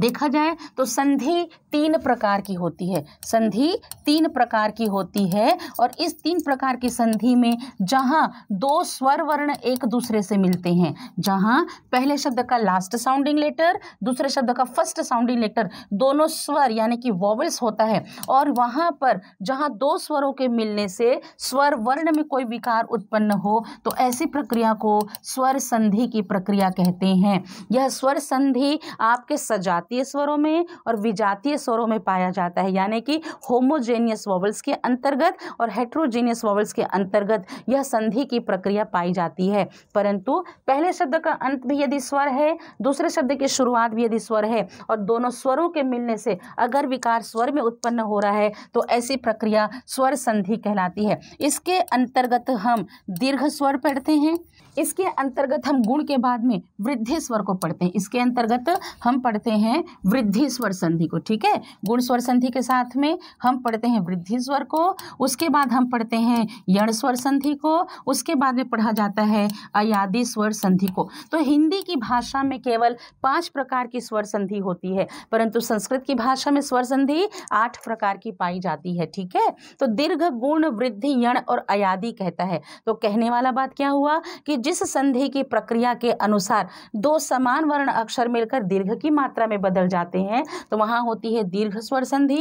देखा जाए तो संधि तीन प्रकार की होती है संधि तीन प्रकार की होती है और इस तीन प्रकार की संधि में जहाँ दो स्वर वर्ण एक दूसरे से मिलते हैं जहाँ पहले शब्द का लास्ट साउंडिंग लेटर दूसरे शब्द का फर्स्ट साउंडिंग लेटर दोनों स्वर यानी कि वॉवल्स होता है और वहाँ पर जहाँ दो स्वरों के मिलने से स्वर वर्ण में कोई विकार उत्पन्न हो तो ऐसी प्रक्रिया को स्वर संधि की प्रक्रिया कहते हैं यह स्वर संधि आपके सजा जातीय स्वरों में और विजातीय स्वरों में पाया जाता है यानी कि होमोजेनियस वॉवल्स के अंतर्गत और हेट्रोजेनियस वॉवल्स के अंतर्गत यह संधि की प्रक्रिया पाई जाती है परंतु पहले शब्द का अंत भी यदि स्वर है दूसरे शब्द की शुरुआत भी यदि स्वर है और दोनों स्वरों के मिलने से अगर विकार स्वर में उत्पन्न हो रहा है तो ऐसी प्रक्रिया स्वर संधि कहलाती है इसके अंतर्गत हम दीर्घ स्वर पढ़ते हैं इसके अंतर्गत हम गुण के बाद में वृद्धि स्वर को पढ़ते हैं इसके अंतर्गत हम पढ़ते हैं हैं वृद्धि स्वर संधि को ठीक है गुण स्वर संधि के साथ में हम पढ़ते हैं वृद्धि स्वर को उसके बाद हम पढ़ते हैं यण स्वर संधि को उसके बाद में पढ़ा जाता है अयादि स्वर संधि को तो हिंदी की भाषा में केवल पांच प्रकार की स्वर संधि होती है परंतु संस्कृत की भाषा में स्वर संधि आठ प्रकार की पाई जाती है ठीक है तो दीर्घ गुण वृद्धि यण और अयादि कहता है तो कहने वाला बात क्या हुआ कि जिस संधि की प्रक्रिया के अनुसार दो समान वर्ण अक्षर मिलकर दीर्घ की मात्रा में में बदल जाते हैं तो वहाँ होती है दीर्घ स्वर संधि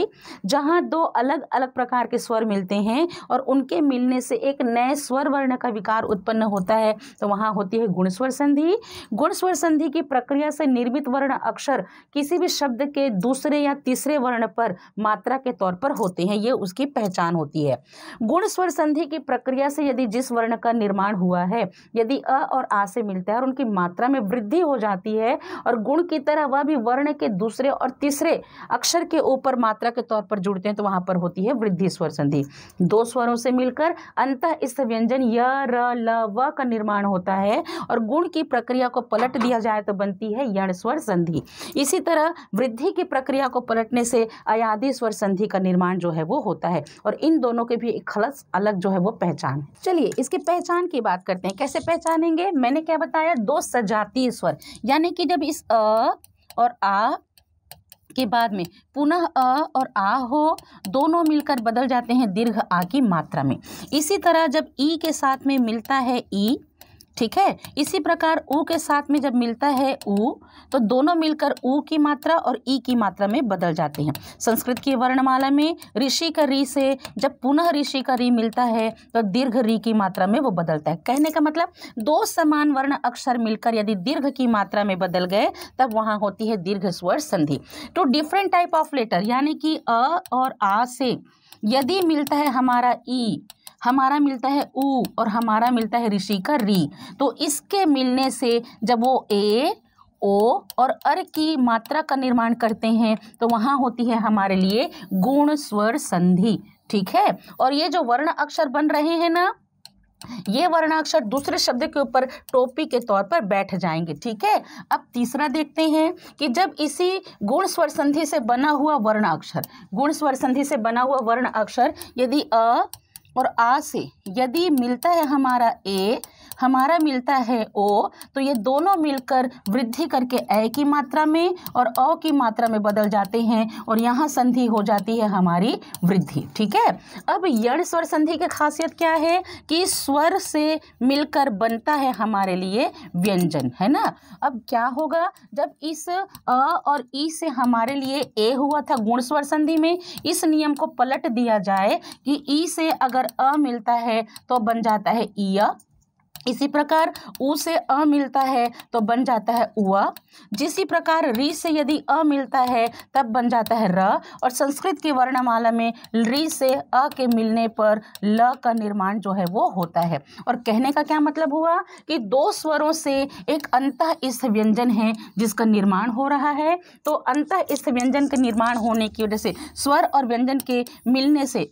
जहाँ दो अलग अलग प्रकार के स्वर मिलते हैं और उनके मिलने से एक नए स्वर वर्ण का विकार उत्पन्न होता है तो वहाँ होती है गुण स्वर संधि गुण स्वर संधि की प्रक्रिया से निर्मित वर्ण अक्षर किसी भी शब्द के दूसरे या तीसरे वर्ण पर मात्रा के तौर पर होते हैं ये उसकी पहचान होती है गुण स्वर संधि की प्रक्रिया से यदि जिस वर्ण का निर्माण हुआ है यदि अ और आ से मिलता है और उनकी मात्रा में वृद्धि हो जाती है और गुण की तरह वह भी वर्ण वर्ण के दूसरे और तीसरे अक्षर के ऊपर मात्रा के तौर पर जुड़ते हैं तो वहां पर होती है वृद्धि स्वर संधि दो स्वरों से मिलकर अंत इस व्यंजन य र ल व का निर्माण होता है और गुण की प्रक्रिया को पलट दिया जाए तो बनती है यण स्वर संधि इसी तरह वृद्धि की प्रक्रिया को पलटने से अयाधि स्वर संधि का निर्माण जो है वो होता है और इन दोनों के भी एक खलस अलग जो है वो पहचान चलिए इसकी पहचान की बात करते हैं कैसे पहचानेंगे मैंने क्या बताया दो सजातीय स्वर यानी कि जब इस अ और आ के बाद में पुनः अ और आ हो दोनों मिलकर बदल जाते हैं दीर्घ आ की मात्रा में इसी तरह जब ई के साथ में मिलता है ई ठीक है इसी प्रकार ऊ के साथ में जब मिलता है ऊ तो दोनों मिलकर ऊ की मात्रा और ई की मात्रा में बदल जाते हैं संस्कृत की वर्णमाला में ऋषि का री से जब पुनः ऋषि का री मिलता है तो दीर्घ री की मात्रा में वो बदलता है कहने का मतलब दो समान वर्ण अक्षर मिलकर यदि दीर्घ की मात्रा में बदल गए तब वहाँ होती है दीर्घ स्वर संधि तो डिफरेंट टाइप ऑफ लेटर यानी कि अ और आ से यदि मिलता है हमारा ई e, हमारा मिलता है ऊ और हमारा मिलता है ऋषि का री तो इसके मिलने से जब वो ए ओ और अर की मात्रा का निर्माण करते हैं तो वहाँ होती है हमारे लिए गुण स्वर संधि ठीक है और ये जो वर्ण अक्षर बन रहे हैं ना ये वर्णाक्षर दूसरे शब्द के ऊपर टोपी के तौर पर बैठ जाएंगे ठीक है अब तीसरा देखते हैं कि जब इसी गुण स्वर संधि से बना हुआ वर्णाक्षर गुण स्वर संधि से बना हुआ वर्ण अक्षर यदि अ और आ से यदि मिलता है हमारा ए हमारा मिलता है ओ तो ये दोनों मिलकर वृद्धि करके ए की मात्रा में और अ की मात्रा में बदल जाते हैं और यहाँ संधि हो जाती है हमारी वृद्धि ठीक है अब यण स्वर संधि की खासियत क्या है कि स्वर से मिलकर बनता है हमारे लिए व्यंजन है ना अब क्या होगा जब इस अ और ई से हमारे लिए ए हुआ था गुण स्वर संधि में इस नियम को पलट दिया जाए कि ई से अगर अ मिलता है तो बन जाता है ईय इसी प्रकार ऊ से अ मिलता है तो बन जाता है उआ जिसी प्रकार री से यदि अ मिलता है तब बन जाता है र और संस्कृत की वर्णमाला में री से अ के मिलने पर ल का निर्माण जो है वो होता है और कहने का क्या मतलब हुआ कि दो स्वरों से एक अंत स्थ व्यंजन है जिसका निर्माण हो रहा है तो अंत स्थ व्यंजन के निर्माण होने की वजह से स्वर और व्यंजन के मिलने से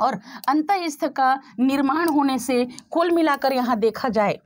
और अंतःस्थ का निर्माण होने से कुल मिलाकर यहाँ देखा जाए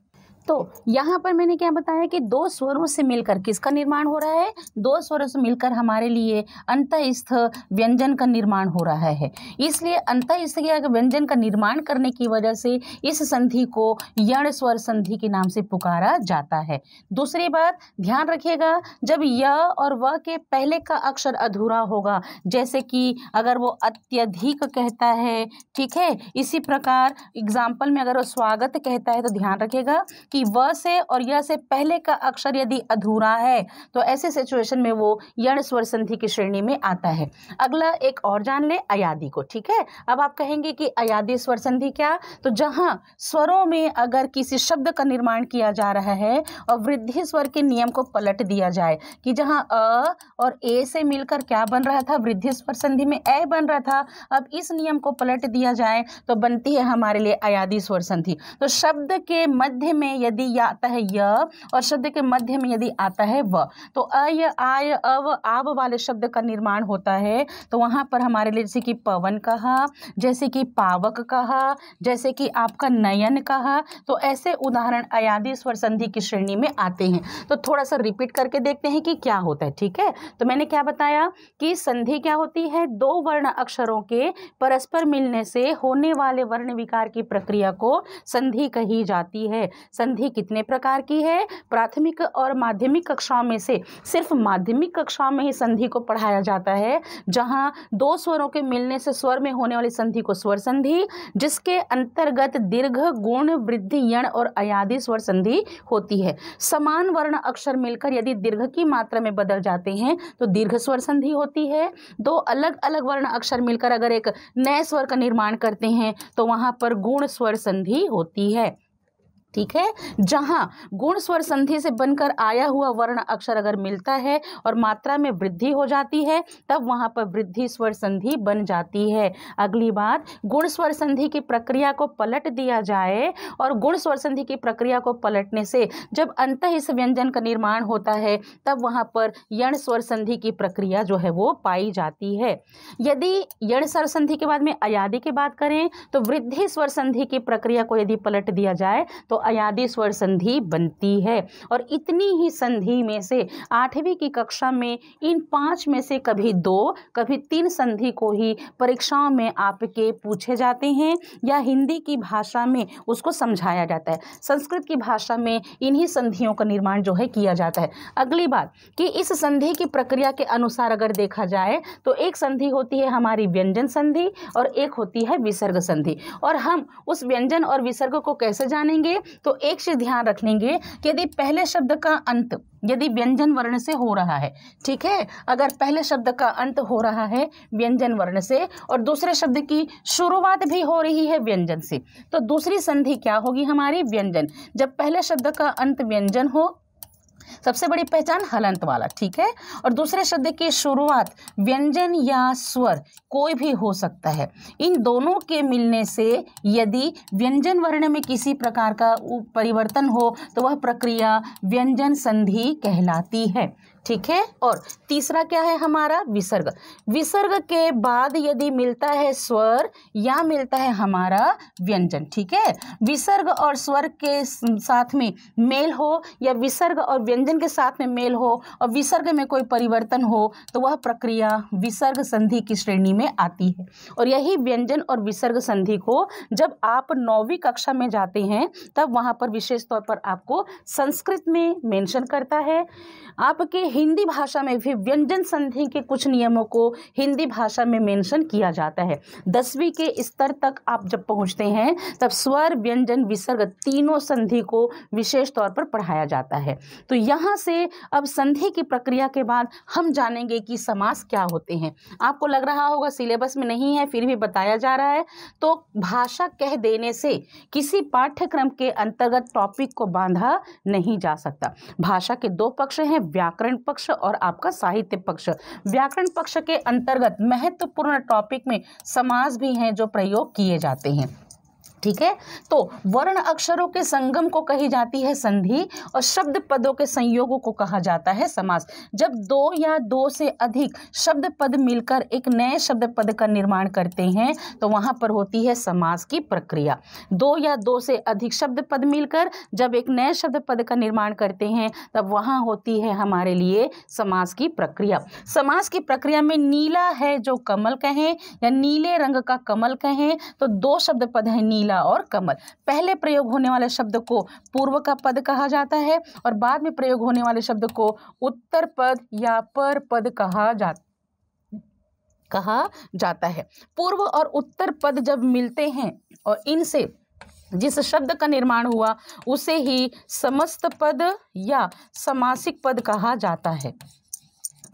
तो यहाँ पर मैंने क्या बताया कि दो स्वरों से मिलकर किसका निर्माण हो रहा है दो स्वरों से मिलकर हमारे लिए अंतस्थ व्यंजन का निर्माण हो रहा है इसलिए अंतस्थ व्यंजन का निर्माण करने की वजह से इस संधि को यण स्वर संधि के नाम से पुकारा जाता है दूसरी बात ध्यान रखिएगा जब य और व के पहले का अक्षर अधूरा होगा जैसे कि अगर वो अत्यधिक कहता है ठीक है इसी प्रकार एग्जाम्पल में अगर वो स्वागत कहता है तो ध्यान रखेगा कि कि व से और य से पहले का अक्षर यदि अधूरा है तो ऐसे सिचुएशन में वो यण स्वर संधि की श्रेणी में आता है अगला एक और जान ले अयादि को ठीक है अब आप कहेंगे कि अयादि स्वर संधि क्या तो जहां स्वरों में अगर किसी शब्द का निर्माण किया जा रहा है और वृद्धि स्वर के नियम को पलट दिया जाए कि जहां अ और ए से मिलकर क्या बन रहा था वृद्धि स्वर संधि में ए बन रहा था अब इस नियम को पलट दिया जाए तो बनती है हमारे लिए अयादि स्वर संधि तो शब्द के मध्य में यदि आता है य और शब्द के मध्य में यदि आता है व तो अय आय अव आव वाले शब्द का निर्माण होता है तो वहाँ पर हमारे लिए जैसे कि पवन कहा जैसे कि पावक कहा जैसे कि आपका नयन कहा तो ऐसे उदाहरण अयादि स्वर संधि की श्रेणी में आते हैं तो थोड़ा सा रिपीट करके देखते हैं कि क्या होता है ठीक है तो मैंने क्या बताया कि संधि क्या होती है दो वर्ण अक्षरों के परस्पर मिलने से होने वाले वर्ण विकार की प्रक्रिया को संधि कही जाती है संधि संधि कितने प्रकार की है प्राथमिक और माध्यमिक कक्षाओं में से सिर्फ माध्यमिक कक्षाओं में ही संधि को पढ़ाया जाता है जहाँ दो स्वरों के मिलने से स्वर में होने वाली संधि को स्वर संधि जिसके अंतर्गत दीर्घ गुण वृद्धि यण और अयाधि स्वर संधि होती है समान वर्ण अक्षर मिलकर यदि दीर्घ की मात्रा में बदल जाते हैं तो दीर्घ स्वर संधि होती है दो अलग अलग वर्ण अक्षर मिलकर अगर एक नए स्वर का निर्माण करते हैं तो वहाँ पर गुण स्वर संधि होती है ठीक है जहाँ गुण स्वर संधि से बनकर आया हुआ वर्ण अक्षर अगर मिलता है और मात्रा में वृद्धि हो जाती है तब वहाँ पर वृद्धि स्वर संधि बन जाती है अगली बात गुण स्वर संधि की प्रक्रिया को पलट दिया जाए और गुण स्वर संधि की प्रक्रिया को पलटने से जब अंत इस व्यंजन का निर्माण होता है तब वहाँ पर यण स्वर संधि की प्रक्रिया जो है वो पाई जाती है यदि यण स्वर संधि के बाद में अयादि की बात करें तो वृद्धि स्वर संधि की प्रक्रिया को यदि पलट दिया जाए तो तो अयादि स्वर संधि बनती है और इतनी ही संधि में से आठवीं की कक्षा में इन पाँच में से कभी दो कभी तीन संधि को ही परीक्षाओं में आपके पूछे जाते हैं या हिंदी की भाषा में उसको समझाया जाता है संस्कृत की भाषा में इन्हीं संधियों का निर्माण जो है किया जाता है अगली बात कि इस संधि की प्रक्रिया के अनुसार अगर देखा जाए तो एक संधि होती है हमारी व्यंजन संधि और एक होती है विसर्ग संधि और हम उस व्यंजन और विसर्ग को कैसे जानेंगे तो एक चीज़ ध्यान रख लेंगे कि यदि पहले शब्द का अंत यदि व्यंजन वर्ण से हो रहा है ठीक है अगर पहले शब्द का अंत हो रहा है व्यंजन वर्ण से और दूसरे शब्द की शुरुआत भी हो रही है व्यंजन से तो दूसरी संधि क्या होगी हमारी व्यंजन जब पहले शब्द का अंत व्यंजन हो सबसे बड़ी पहचान हलंत वाला ठीक है और दूसरे शब्द की शुरुआत व्यंजन या स्वर कोई भी हो सकता है इन दोनों के मिलने से यदि व्यंजन वर्ण में किसी प्रकार का परिवर्तन हो तो वह प्रक्रिया व्यंजन संधि कहलाती है ठीक है और तीसरा क्या है हमारा विसर्ग विसर्ग के बाद यदि मिलता है स्वर या मिलता है हमारा व्यंजन ठीक है विसर्ग और स्वर के साथ में मेल हो या विसर्ग और व्यंजन के साथ में मेल हो और विसर्ग में कोई परिवर्तन हो तो वह प्रक्रिया विसर्ग संधि की श्रेणी में आती है और यही व्यंजन और विसर्ग संधि को जब आप नौवीं कक्षा में जाते हैं तब वहाँ पर विशेष तौर पर आपको संस्कृत में मैंशन करता है आपके हिंदी भाषा में भी व्यंजन संधि के कुछ नियमों को हिंदी भाषा में मेंशन किया जाता है दसवीं के स्तर तक आप जब पहुँचते हैं तब स्वर व्यंजन विसर्ग तीनों संधि को विशेष तौर पर पढ़ाया जाता है तो यहाँ से अब संधि की प्रक्रिया के बाद हम जानेंगे कि समास क्या होते हैं आपको लग रहा होगा सिलेबस में नहीं है फिर भी बताया जा रहा है तो भाषा कह देने से किसी पाठ्यक्रम के अंतर्गत टॉपिक को बांधा नहीं जा सकता भाषा के दो पक्ष हैं व्याकरण पक्ष और आपका साहित्य पक्ष व्याकरण पक्ष के अंतर्गत महत्वपूर्ण टॉपिक में समाज भी हैं जो प्रयोग किए जाते हैं ठीक है तो वर्ण अक्षरों के संगम को कही जाती है संधि और शब्द पदों के संयोगों को कहा जाता है समास जब दो या दो से अधिक शब्द पद मिलकर एक नए शब्द पद का निर्माण करते हैं तो वहां पर होती है समास की प्रक्रिया दो या दो से अधिक शब्द पद मिलकर जब एक नए शब्द पद का निर्माण करते हैं तब वहां होती है हमारे लिए समास की प्रक्रिया समास की प्रक्रिया में नीला है जो कमल कहें या नीले रंग का कमल कहें तो दो शब्द पद है नीला नीला और कमल पहले प्रयोग होने वाले शब्द को पूर्व का पद कहा जाता है और बाद में प्रयोग होने वाले शब्द को उत्तर पद या पर पद कहा जाता कहा जाता है पूर्व और उत्तर पद जब मिलते हैं और इनसे जिस शब्द का निर्माण हुआ उसे ही समस्त पद या समासिक पद कहा जाता है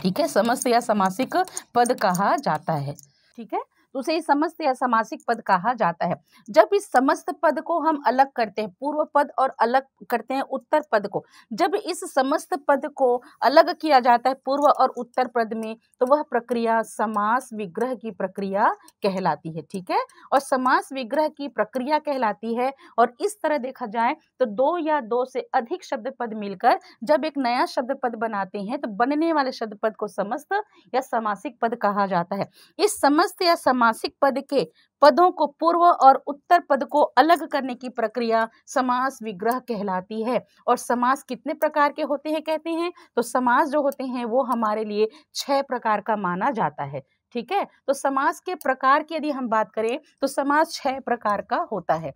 ठीक है समस्त या समासिक पद कहा जाता है ठीक है तो उसे समस्त या समासिक पद कहा जाता है जब इस समस्त पद को हम अलग करते हैं पूर्व पद और अलग करते हैं उत्तर पद को जब इस समस्त पद को अलग किया जाता है पूर्व और उत्तर पद में तो वह प्रक्रिया समास विग्रह की प्रक्रिया कहलाती है ठीक है और समास विग्रह की प्रक्रिया कहलाती है और इस तरह देखा जाए तो दो या दो से अधिक शब्द पद मिलकर जब एक नया शब्द पद बनाते हैं तो बनने वाले शब्द पद को समस्त या समासिक पद कहा जाता है इस समस्त या समास समासिक पद के पदों को पूर्व और उत्तर पद को अलग करने की प्रक्रिया समास विग्रह कहलाती है और समास कितने प्रकार के होते हैं कहते हैं तो समास जो होते हैं वो हमारे लिए छह प्रकार का माना जाता है ठीक है तो समास के प्रकार की यदि हम बात करें तो समास छह प्रकार का होता है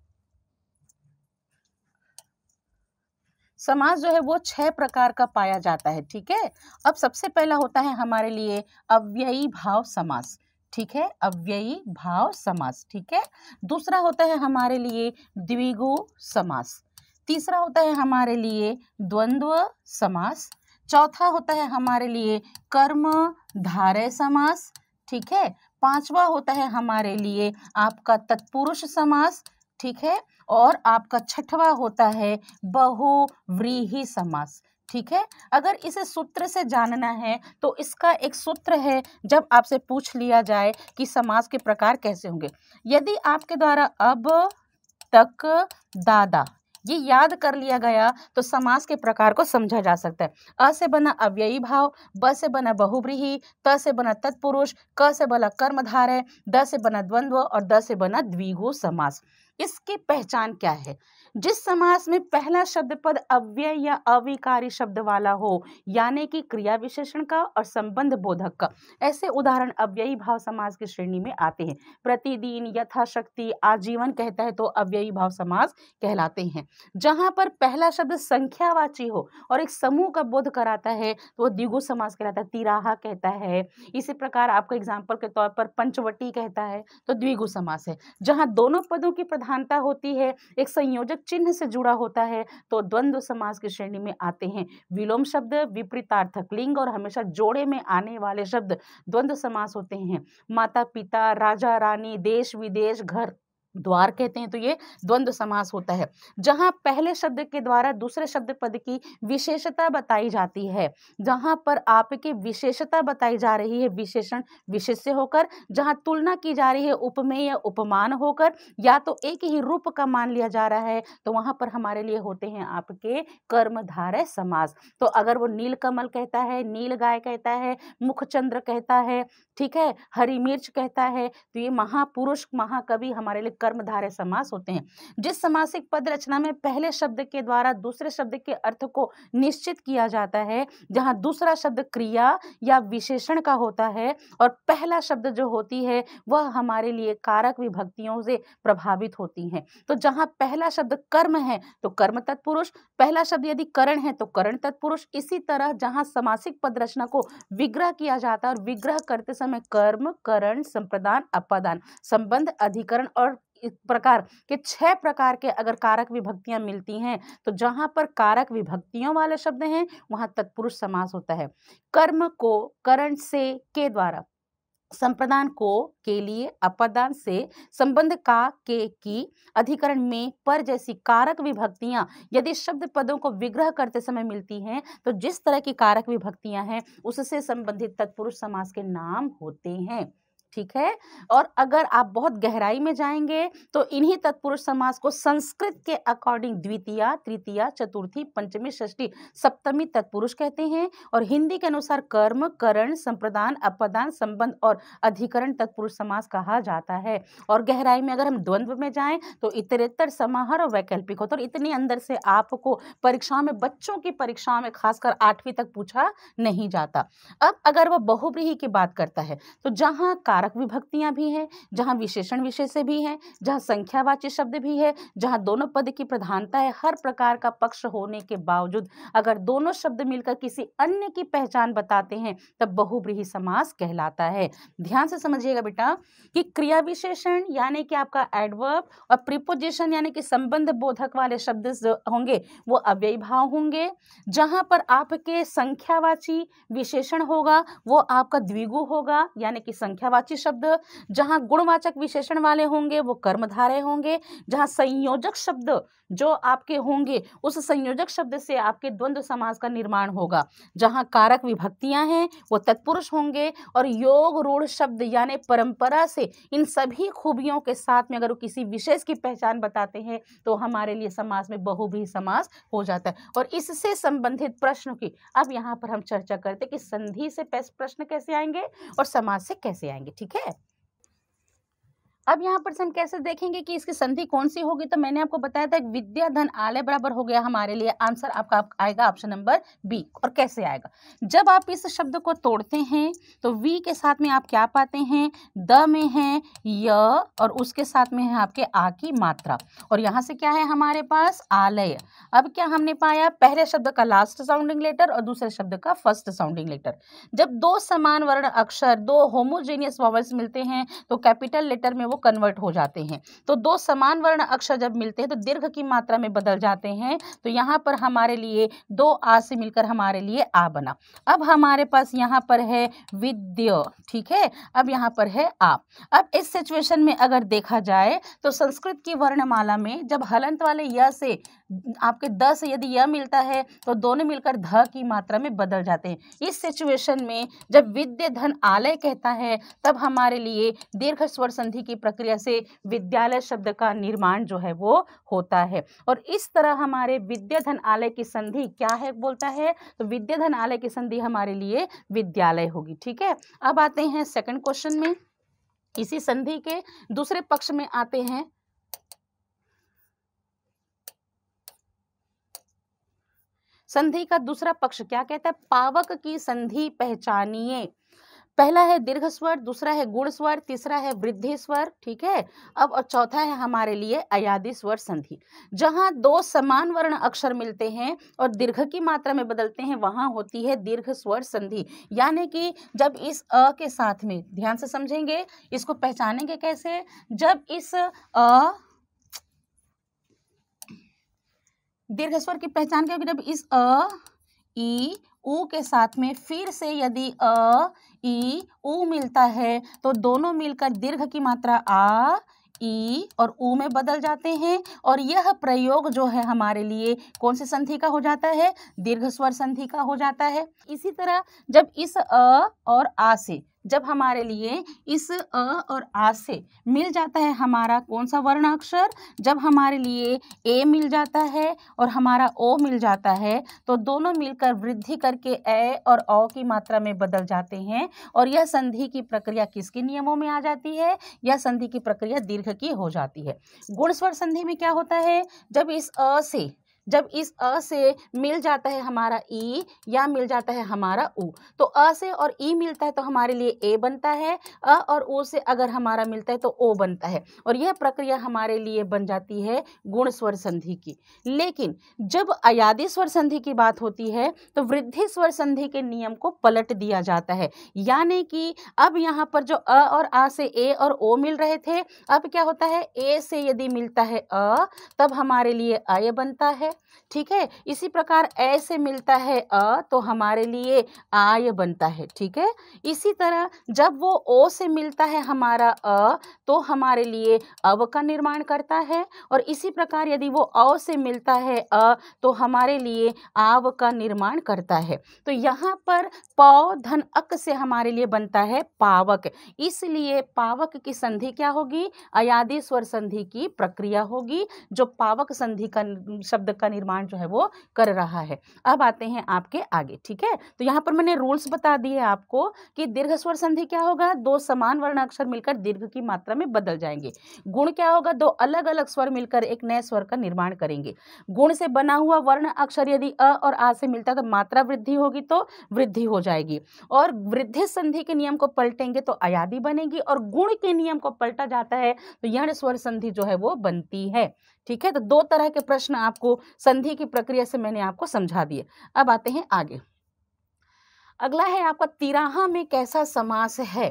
समास जो है वो छह प्रकार का पाया जाता है ठीक है अब सबसे पहला होता है हमारे लिए अव्ययी भाव समास ठीक है अव्ययी भाव समास ठीक है दूसरा होता है हमारे लिए द्विगु समास तीसरा होता है हमारे लिए द्वंद्व समास चौथा होता है हमारे लिए कर्म धारे समास ठीक है पांचवा होता है हमारे लिए आपका तत्पुरुष समास ठीक है और आपका छठवा होता है बहुव्रीही समास ठीक है अगर इसे सूत्र से जानना है तो इसका एक सूत्र है जब आपसे पूछ लिया जाए कि समाज के प्रकार कैसे होंगे यदि आपके द्वारा अब तक दादा ये याद कर लिया गया तो समाज के प्रकार को समझा जा सकता है अ से बना अव्ययी भाव ब से बना बहुब्रीही त से बना तत्पुरुष क से बना कर्मधारय द से बना द्वंद्व और द से बना द्विगु समास इसकी पहचान क्या है जिस समास में पहला शब्द पद अव्यय या अविकारी शब्द वाला हो यानी कि क्रिया विशेषण का और संबंध बोधक का ऐसे उदाहरण अव्ययी भाव समास की श्रेणी में आते हैं प्रतिदिन यथाशक्ति आजीवन कहता है तो अव्ययी भाव समास कहलाते हैं जहाँ पर पहला शब्द संख्यावाची हो और एक समूह का बोध कराता है तो वह द्विगु समास कहलाता है तिराहा कहता है इसी प्रकार आपको एग्जाम्पल के तौर पर पंचवटी कहता है तो द्विगु समास है जहाँ दोनों पदों की प्रधानता होती है एक संयोजक चिन्ह से जुड़ा होता है तो द्वंद्व समास की श्रेणी में आते हैं विलोम शब्द विपरीतार्थक लिंग और हमेशा जोड़े में आने वाले शब्द द्वंद्व समास होते हैं माता पिता राजा रानी देश विदेश घर द्वार कहते हैं तो ये द्वंद्व समास होता है जहाँ पहले शब्द के द्वारा दूसरे शब्द पद की विशेषता बताई जाती है जहाँ पर आपकी विशेषता बताई जा रही है विशेषण विशेष्य होकर जहाँ तुलना की जा रही है उपमेय या उपमान होकर या तो एक ही रूप का मान लिया जा रहा है तो वहाँ पर हमारे लिए होते हैं आपके कर्मधारय समास तो अगर वो नील कमल कहता है नील गाय कहता है मुखचंद्र कहता है ठीक है हरी मिर्च कहता है तो ये महापुरुष महाकवि हमारे लिए कर्मधारय समास होते हैं जिस समासिक पद रचना में पहले शब्द के द्वारा दूसरे शब्द के अर्थ को निश्चित किया जाता है जहाँ दूसरा शब्द क्रिया या विशेषण का होता है और पहला शब्द जो होती है वह हमारे लिए कारक विभक्तियों से प्रभावित होती है तो जहाँ पहला शब्द कर्म है तो कर्म तत्पुरुष पहला शब्द यदि करण है तो करण तत्पुरुष इसी तरह जहाँ समासिक पद रचना को विग्रह किया जाता है और विग्रह करते समय कर्म करण संप्रदान अपादान संबंध अधिकरण और प्रकार के छह प्रकार के अगर कारक विभक्तियां मिलती हैं तो जहां पर कारक विभक्तियों वाले शब्द हैं वहां तत्पुरुष समास होता है कर्म को करण से के द्वारा संप्रदान को के लिए अपदान से संबंध का के की अधिकरण में पर जैसी कारक विभक्तियां यदि शब्द पदों को विग्रह करते समय मिलती हैं तो जिस तरह की कारक विभक्तियां हैं उससे संबंधित तत्पुरुष समास के नाम होते हैं ठीक है और अगर आप बहुत गहराई में जाएंगे तो इन्हीं तत्पुरुष समास को संस्कृत के अकॉर्डिंग द्वितीय तृतीय चतुर्थी पंचमी षष्ठी सप्तमी तत्पुरुष कहते हैं और हिंदी के अनुसार कर्म करण संप्रदान अपदान संबंध और अधिकरण तत्पुरुष समास कहा जाता है और गहराई में अगर हम द्वंद्व में जाएं तो इतरेतर समाहार और वैकल्पिक होते तो और इतने अंदर से आपको परीक्षा में बच्चों की परीक्षा में खासकर आठवीं तक पूछा नहीं जाता अब अगर वह बहुब्रीही की बात करता है तो जहां कार कारक विभक्तियां भी हैं जहां विशेषण विशेष भी हैं जहां संख्यावाची शब्द भी है जहां दोनों पद की प्रधानता है हर प्रकार का पक्ष होने के बावजूद अगर दोनों शब्द मिलकर किसी अन्य की पहचान बताते हैं तब बहुब्रीही समास कहलाता है ध्यान से समझिएगा बेटा कि क्रिया विशेषण यानी कि आपका एडवर्ब और प्रिपोजिशन यानी कि संबंध बोधक वाले शब्द होंगे वो अव्यय भाव होंगे जहां पर आपके संख्यावाची विशेषण होगा वो आपका द्विगु होगा यानी कि संख्यावाची वाची शब्द जहां गुणवाचक विशेषण वाले होंगे वो कर्मधारय होंगे जहां संयोजक शब्द जो आपके होंगे उस संयोजक शब्द से आपके द्वंद्व समाज का निर्माण होगा जहाँ कारक विभक्तियाँ हैं वो तत्पुरुष होंगे और योग रूढ़ शब्द यानी परंपरा से इन सभी खूबियों के साथ में अगर वो किसी विशेष की पहचान बताते हैं तो हमारे लिए समाज में बहुभी समाज हो जाता है और इससे संबंधित प्रश्न की अब यहाँ पर हम चर्चा करते कि संधि से प्रश्न कैसे आएंगे और समाज से कैसे आएंगे ठीक है अब यहाँ पर हम कैसे देखेंगे कि इसकी संधि कौन सी होगी तो मैंने आपको बताया था विद्या धन आलय बराबर हो गया हमारे लिए आंसर आपका आप आएगा ऑप्शन नंबर बी और कैसे आएगा जब आप इस शब्द को तोड़ते हैं तो वी के साथ में आप क्या पाते हैं द में है य और उसके साथ में है आपके आ की मात्रा और यहाँ से क्या है हमारे पास आलय अब क्या हमने पाया पहले शब्द का लास्ट साउंडिंग लेटर और दूसरे शब्द का फर्स्ट साउंडिंग लेटर जब दो समान वर्ण अक्षर दो होमोजेनियस वॉवल्स मिलते हैं तो कैपिटल लेटर में वो वो कन्वर्ट हो जाते हैं तो दो समान वर्ण अक्षर जब मिलते हैं तो दीर्घ की मात्रा में बदल जाते हैं तो यहाँ पर हमारे लिए दो आ से मिलकर हमारे लिए आ बना अब हमारे पास यहाँ पर है विद्य ठीक है अब यहाँ पर है आ अब इस सिचुएशन में अगर देखा जाए तो संस्कृत की वर्णमाला में जब हलंत वाले य से आपके द से यदि य मिलता है तो दोनों मिलकर ध की मात्रा में बदल जाते हैं इस सिचुएशन में जब विद्य धन आलय कहता है तब हमारे लिए दीर्घ स्वर संधि की प्रक्रिया से विद्यालय शब्द का निर्माण जो है वो होता है और इस तरह हमारे विद्याधन आलय की संधि क्या है बोलता है तो विद्याधन आलय की संधि हमारे लिए विद्यालय होगी ठीक है अब आते हैं सेकंड क्वेश्चन में इसी संधि के दूसरे पक्ष में आते हैं संधि का दूसरा पक्ष क्या कहता है पावक की संधि पहचानिए पहला है दीर्घ स्वर दूसरा है गुण स्वर तीसरा है वृद्धि स्वर ठीक है अब और चौथा है हमारे लिए अयादि स्वर संधि जहाँ दो समान वर्ण अक्षर मिलते हैं और दीर्घ की मात्रा में बदलते हैं वहाँ होती है दीर्घ स्वर संधि यानी कि जब इस अ के साथ में ध्यान से समझेंगे इसको पहचानेंगे कैसे जब इस अ दीर्घ स्वर की पहचान क्योंकि जब इस अ ई ऊ के साथ में फिर से यदि अ ई उ मिलता है तो दोनों मिलकर दीर्घ की मात्रा आ ई और ऊ में बदल जाते हैं और यह प्रयोग जो है हमारे लिए कौन से संधि का हो जाता है दीर्घ स्वर संधि का हो जाता है इसी तरह जब इस अ और आ से जब हमारे लिए इस अ और आ से मिल जाता है हमारा कौन सा वर्ण अक्षर जब हमारे लिए ए मिल जाता है और हमारा ओ मिल जाता है तो दोनों मिलकर वृद्धि करके ए और ओ की मात्रा में बदल जाते हैं और यह संधि की प्रक्रिया किसके नियमों में आ जाती है यह संधि की प्रक्रिया दीर्घ की हो जाती है गुणस्वर संधि में क्या होता है जब इस अ से जब इस अ से मिल जाता है हमारा ई या मिल जाता है हमारा ऊ तो अ से और ई मिलता है तो हमारे लिए ए बनता है अ और ओ से अगर हमारा मिलता है तो ओ बनता है और यह प्रक्रिया हमारे लिए बन जाती है गुण स्वर संधि की लेकिन जब अयादी स्वर संधि की बात होती है तो वृद्धि स्वर संधि के नियम को पलट दिया जाता है यानी कि अब यहाँ पर जो अ और आ से ए और ओ मिल रहे थे अब क्या होता है ए से यदि मिलता है अ तब हमारे लिए अय बनता है ठीक है इसी प्रकार ए से मिलता है अ तो हमारे लिए आय बनता है ठीक है इसी तरह जब वो ओ से मिलता है हमारा अ तो हमारे लिए अव का निर्माण करता है और इसी प्रकार यदि वो अ से मिलता है अ तो हमारे लिए आव का निर्माण करता है तो यहाँ पर पौ धन अक से हमारे लिए बनता है पावक इसलिए पावक की संधि क्या होगी अयादी स्वर संधि की प्रक्रिया होगी जो पावक संधि का शब्द का का निर्माण जो है वो कर रहा है अब आते हैं आपके आगे ठीक है तो यहाँ पर मैंने रूल्स बता दिए आपको कि दीर्घ स्वर संधि क्या होगा दो समान वर्ण अक्षर मिलकर दीर्घ की मात्रा में बदल जाएंगे गुण क्या होगा दो अलग अलग स्वर मिलकर एक नए स्वर का निर्माण करेंगे गुण से बना हुआ वर्ण अक्षर यदि अ और आ से मिलता है तो मात्रा वृद्धि होगी तो वृद्धि हो जाएगी और वृद्धि संधि के नियम को पलटेंगे तो अयादी बनेगी और गुण के नियम को पलटा जाता है तो यण स्वर संधि जो है वो बनती है ठीक है तो दो तरह के प्रश्न आपको संधि की प्रक्रिया से मैंने आपको समझा दिए अब आते हैं आगे अगला है आपका तिराहा में कैसा समास है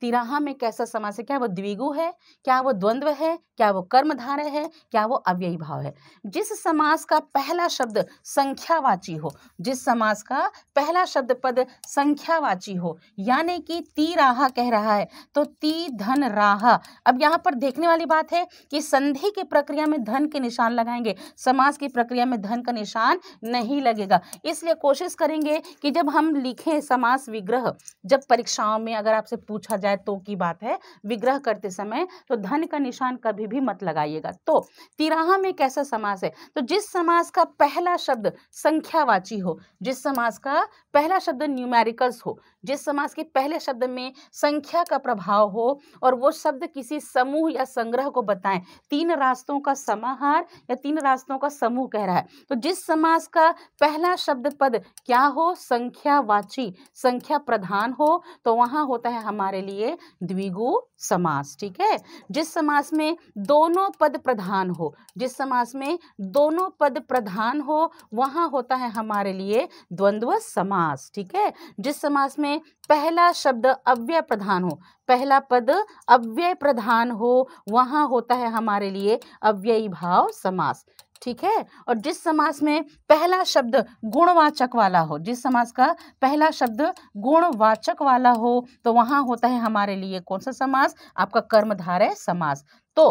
तिराहा में कैसा समास है क्या वो द्विगु है क्या वो द्वंद्व है क्या वो कर्मधारय है क्या वो अव्ययी भाव है जिस समास का पहला शब्द संख्यावाची हो जिस समास का पहला शब्द पद संख्यावाची हो यानी कि तिराहा कह रहा है तो ती धन राहा अब यहाँ पर देखने वाली बात है कि संधि की प्रक्रिया में धन के निशान लगाएंगे समास की प्रक्रिया में धन का निशान नहीं लगेगा इसलिए कोशिश करेंगे कि जब हम लिखें समास विग्रह जब परीक्षाओं में अगर आपसे पूछा जाए जाए तो की बात है विग्रह करते समय तो धन का निशान कभी भी मत लगाइएगा तो तिराहा में कैसा समास है तो जिस समास का पहला शब्द संख्यावाची हो जिस समास का पहला शब्द न्यूमेरिकल्स हो जिस समास के पहले शब्द में संख्या का प्रभाव हो और वो शब्द किसी समूह या संग्रह को बताएं तीन रास्तों का समाहार या तीन रास्तों का समूह कह रहा है तो जिस समास का पहला शब्द पद क्या हो संख्यावाची संख्या प्रधान हो तो वहाँ होता है हमारे लिए द्विगु समास ठीक है जिस समास में दोनों पद प्रधान हो जिस समास में दोनों पद प्रधान हो वहाँ होता है हमारे लिए द्वंद्व समास ठीक है जिस समास में पहला शब्द अव्यय प्रधान हो पहला पद अव्यय प्रधान हो वहाँ होता है हमारे लिए अव्ययी भाव समास ठीक है और जिस समास में पहला शब्द गुणवाचक वाला हो जिस समास का पहला शब्द गुणवाचक वाला हो तो वहां होता है हमारे लिए कौन सा समास आपका कर्मधारय समास तो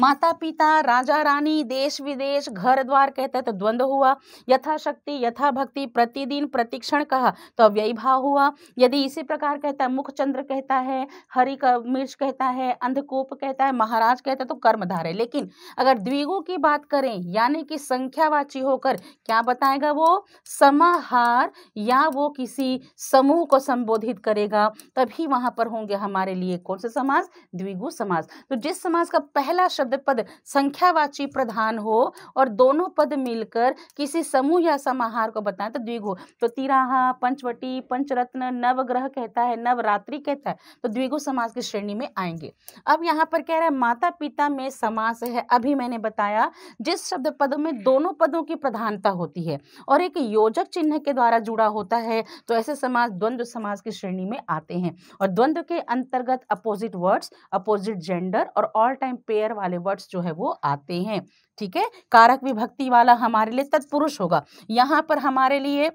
माता पिता राजा रानी देश विदेश घर द्वार कहते तो द्वंद हुआ यथाशक्ति यथा भक्ति प्रतिदिन प्रतिक्षण कहा तो अव्यय भाव हुआ यदि इसी प्रकार कहता है मुखचंद्र कहता है हरि मिर्च कहता है अंधकोप कहता है महाराज कहता है तो कर्मधार है लेकिन अगर द्विगु की बात करें यानी कि संख्यावाची होकर क्या बताएगा वो समाहार या वो किसी समूह को संबोधित करेगा तभी वहां पर होंगे हमारे लिए कौन से समाज द्विगु समाज तो जिस समाज का पहला पहला शब्द पद संख्यावाची प्रधान हो और दोनों पद मिलकर किसी समूह या समाहार को बताएं तो द्विगु तो तिराहा पंचवटी पंचरत्न नवग्रह कहता है नवरात्रि कहता है तो द्विगु समास की श्रेणी में आएंगे अब यहाँ पर कह रहे हैं माता पिता में समास है अभी मैंने बताया जिस शब्द पद में दोनों पदों की प्रधानता होती है और एक योजक चिन्ह के द्वारा जुड़ा होता है तो ऐसे समाज द्वंद्व समाज की श्रेणी में आते हैं और द्वंद्व के अंतर्गत अपोजिट वर्ड्स अपोजिट जेंडर और ऑल टाइम पेयर अंदर वाले वर्ड्स जो है वो आते हैं ठीक है कारक विभक्ति वाला हमारे लिए तत्पुरुष होगा यहाँ पर हमारे लिए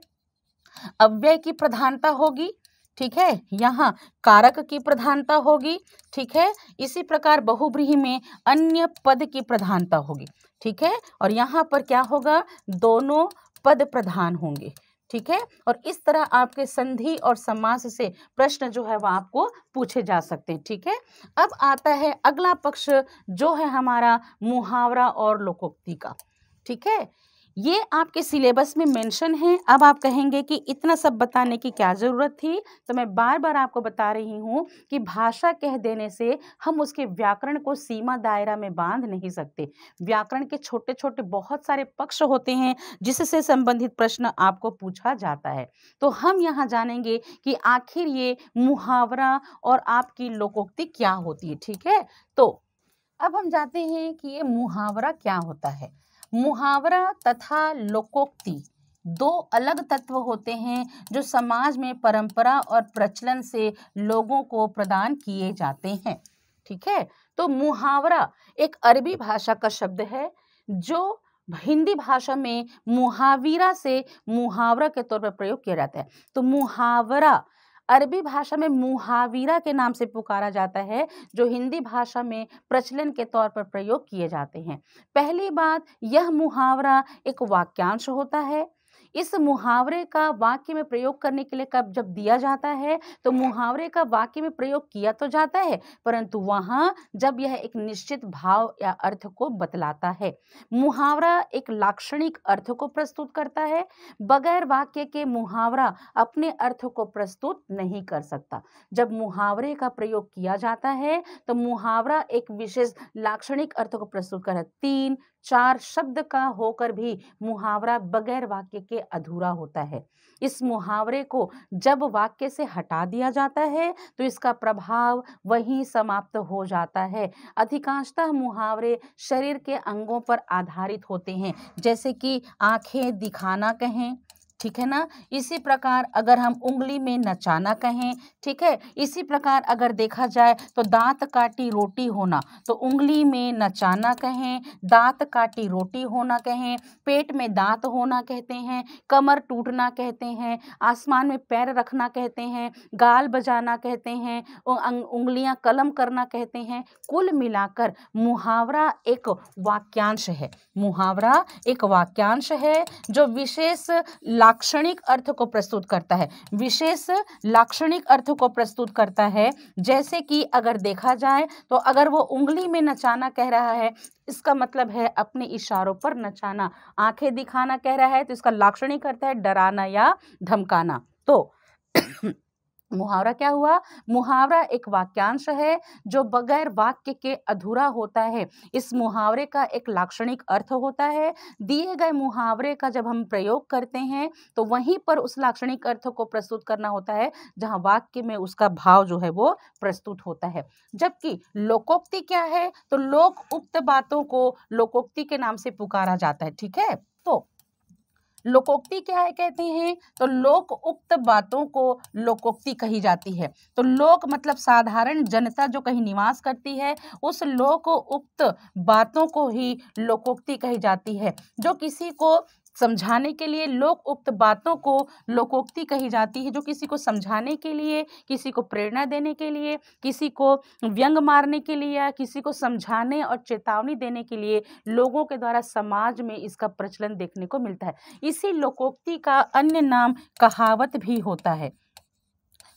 अव्यय की प्रधानता होगी ठीक है यहाँ कारक की प्रधानता होगी ठीक है इसी प्रकार बहुब्रीही में अन्य पद की प्रधानता होगी ठीक है और यहाँ पर क्या होगा दोनों पद प्रधान होंगे ठीक है और इस तरह आपके संधि और समास से प्रश्न जो है वह आपको पूछे जा सकते हैं ठीक है अब आता है अगला पक्ष जो है हमारा मुहावरा और लोकोक्ति का ठीक है ये आपके सिलेबस में मेंशन है अब आप कहेंगे कि इतना सब बताने की क्या ज़रूरत थी तो मैं बार बार आपको बता रही हूँ कि भाषा कह देने से हम उसके व्याकरण को सीमा दायरा में बांध नहीं सकते व्याकरण के छोटे छोटे बहुत सारे पक्ष होते हैं जिससे संबंधित प्रश्न आपको पूछा जाता है तो हम यहाँ जानेंगे कि आखिर ये मुहावरा और आपकी लोकोक्ति क्या होती है ठीक है तो अब हम जाते हैं कि ये मुहावरा क्या होता है मुहावरा तथा लोकोक्ति दो अलग तत्व होते हैं जो समाज में परंपरा और प्रचलन से लोगों को प्रदान किए जाते हैं ठीक है तो मुहावरा एक अरबी भाषा का शब्द है जो हिंदी भाषा में मुहावीरा से मुहावरा के तौर पर प्रयोग किया जाता है तो मुहावरा अरबी भाषा में मुहाविरा के नाम से पुकारा जाता है जो हिंदी भाषा में प्रचलन के तौर पर प्रयोग किए जाते हैं पहली बात यह मुहावरा एक वाक्यांश होता है इस मुहावरे का वाक्य में प्रयोग करने के लिए कब जब दिया जाता है तो मुहावरे का वाक्य में प्रयोग किया तो जाता है परंतु वहां जब यह एक निश्चित भाव या अर्थ को बतलाता है मुहावरा एक लाक्षणिक अर्थ को प्रस्तुत करता है बगैर वाक्य के मुहावरा अपने अर्थ को प्रस्तुत नहीं कर सकता जब मुहावरे का प्रयोग किया जाता है तो मुहावरा एक विशेष लाक्षणिक अर्थ को प्रस्तुत कर तीन चार शब्द का होकर भी मुहावरा बगैर वाक्य के अधूरा होता है इस मुहावरे को जब वाक्य से हटा दिया जाता है तो इसका प्रभाव वहीं समाप्त हो जाता है अधिकांशतः मुहावरे शरीर के अंगों पर आधारित होते हैं जैसे कि आंखें दिखाना कहें ठीक है ना इसी प्रकार अगर हम उंगली में नचाना कहें ठीक है इसी प्रकार अगर देखा जाए तो दांत काटी रोटी होना तो उंगली में नचाना कहें दांत काटी रोटी होना कहें पेट में दांत होना कहते हैं कमर टूटना कहते हैं आसमान में पैर रखना कहते हैं गाल बजाना कहते हैं उंगलियां कलम करना कहते हैं कुल मिलाकर मुहावरा एक वाक्यांश है मुहावरा एक वाक्यांश है जो विशेष लाक्षणिक अर्थ को प्रस्तुत करता है विशेष लाक्षणिक अर्थ को प्रस्तुत करता है जैसे कि अगर देखा जाए तो अगर वो उंगली में नचाना कह रहा है इसका मतलब है अपने इशारों पर नचाना आंखें दिखाना कह रहा है तो इसका लाक्षणिक अर्थ है डराना या धमकाना तो मुहावरा क्या हुआ मुहावरा एक वाक्यांश है जो बगैर वाक्य के अधूरा होता है इस मुहावरे का एक लाक्षणिक अर्थ होता है दिए गए मुहावरे का जब हम प्रयोग करते हैं तो वहीं पर उस लाक्षणिक अर्थ को प्रस्तुत करना होता है जहां वाक्य में उसका भाव जो है वो प्रस्तुत होता है जबकि लोकोक्ति क्या है तो लोक उक्त बातों को लोकोक्ति के नाम से पुकारा जाता है ठीक है तो लोकोक्ति क्या है कहते हैं तो लोक उक्त बातों को लोकोक्ति कही जाती है तो लोक मतलब साधारण जनता जो कहीं निवास करती है उस लोक उक्त बातों को ही लोकोक्ति कही जाती है जो किसी को समझाने के लिए लोक उक्त बातों को लोकोक्ति कही जाती है जो किसी को समझाने के लिए किसी को प्रेरणा देने के लिए किसी को व्यंग मारने के लिए या किसी को समझाने और चेतावनी देने के लिए लोगों के द्वारा समाज में इसका प्रचलन देखने को मिलता है इसी लोकोक्ति का अन्य नाम कहावत भी होता है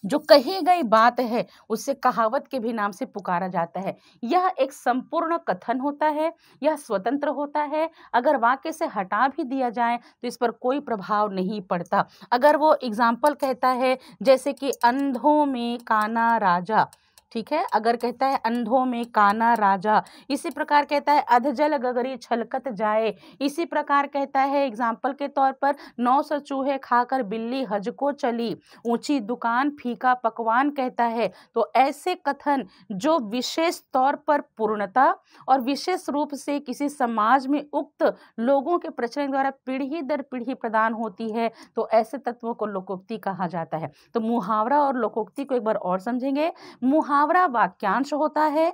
जो कही गई बात है उसे कहावत के भी नाम से पुकारा जाता है यह एक संपूर्ण कथन होता है यह स्वतंत्र होता है अगर वाक्य से हटा भी दिया जाए तो इस पर कोई प्रभाव नहीं पड़ता अगर वो एग्जाम्पल कहता है जैसे कि अंधों में काना राजा ठीक है अगर कहता है अंधों में काना राजा इसी प्रकार कहता है अधजल गगरी छलकत जाए इसी प्रकार कहता है एग्जाम्पल के तौर पर नौ सौ चूहे खाकर बिल्ली हज को चली ऊंची दुकान फीका पकवान कहता है तो ऐसे कथन जो विशेष तौर पर पूर्णता और विशेष रूप से किसी समाज में उक्त लोगों के प्रचलन द्वारा पीढ़ी दर पीढ़ी प्रदान होती है तो ऐसे तत्वों को लोकोक्ति कहा जाता है तो मुहावरा और लोकोक्ति को एक बार और समझेंगे मुहा मुहावरा वाक्यांश होता है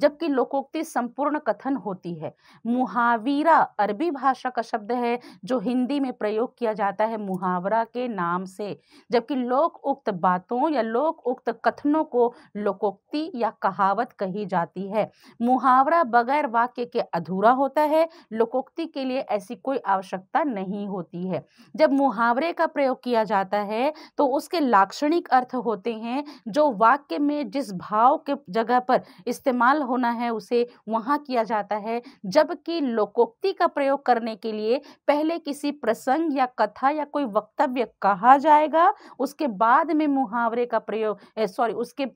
जबकि लोकोक्ति संपूर्ण कथन होती है मुहावीरा अरबी भाषा का शब्द है जो हिंदी में प्रयोग किया जाता है मुहावरा के नाम से जबकि लोक उक्त बातों या लोक उक्त कथनों को लोकोक्ति या कहावत कही जाती है मुहावरा बगैर वाक्य के अधूरा होता है लोकोक्ति के लिए ऐसी कोई आवश्यकता नहीं होती है जब मुहावरे का प्रयोग किया जाता है तो उसके लाक्षणिक अर्थ होते हैं जो वाक्य में जिस भाव के जगह पर इस्तेमाल होना है उसे वहाँ किया जाता है जबकि लोकोक्ति का प्रयोग करने के लिए पहले किसी प्रसंग या कथा या कोई वक्तव्य कहा जाएगा उसके बाद में मुहावरे का प्रयोग सॉरी उसके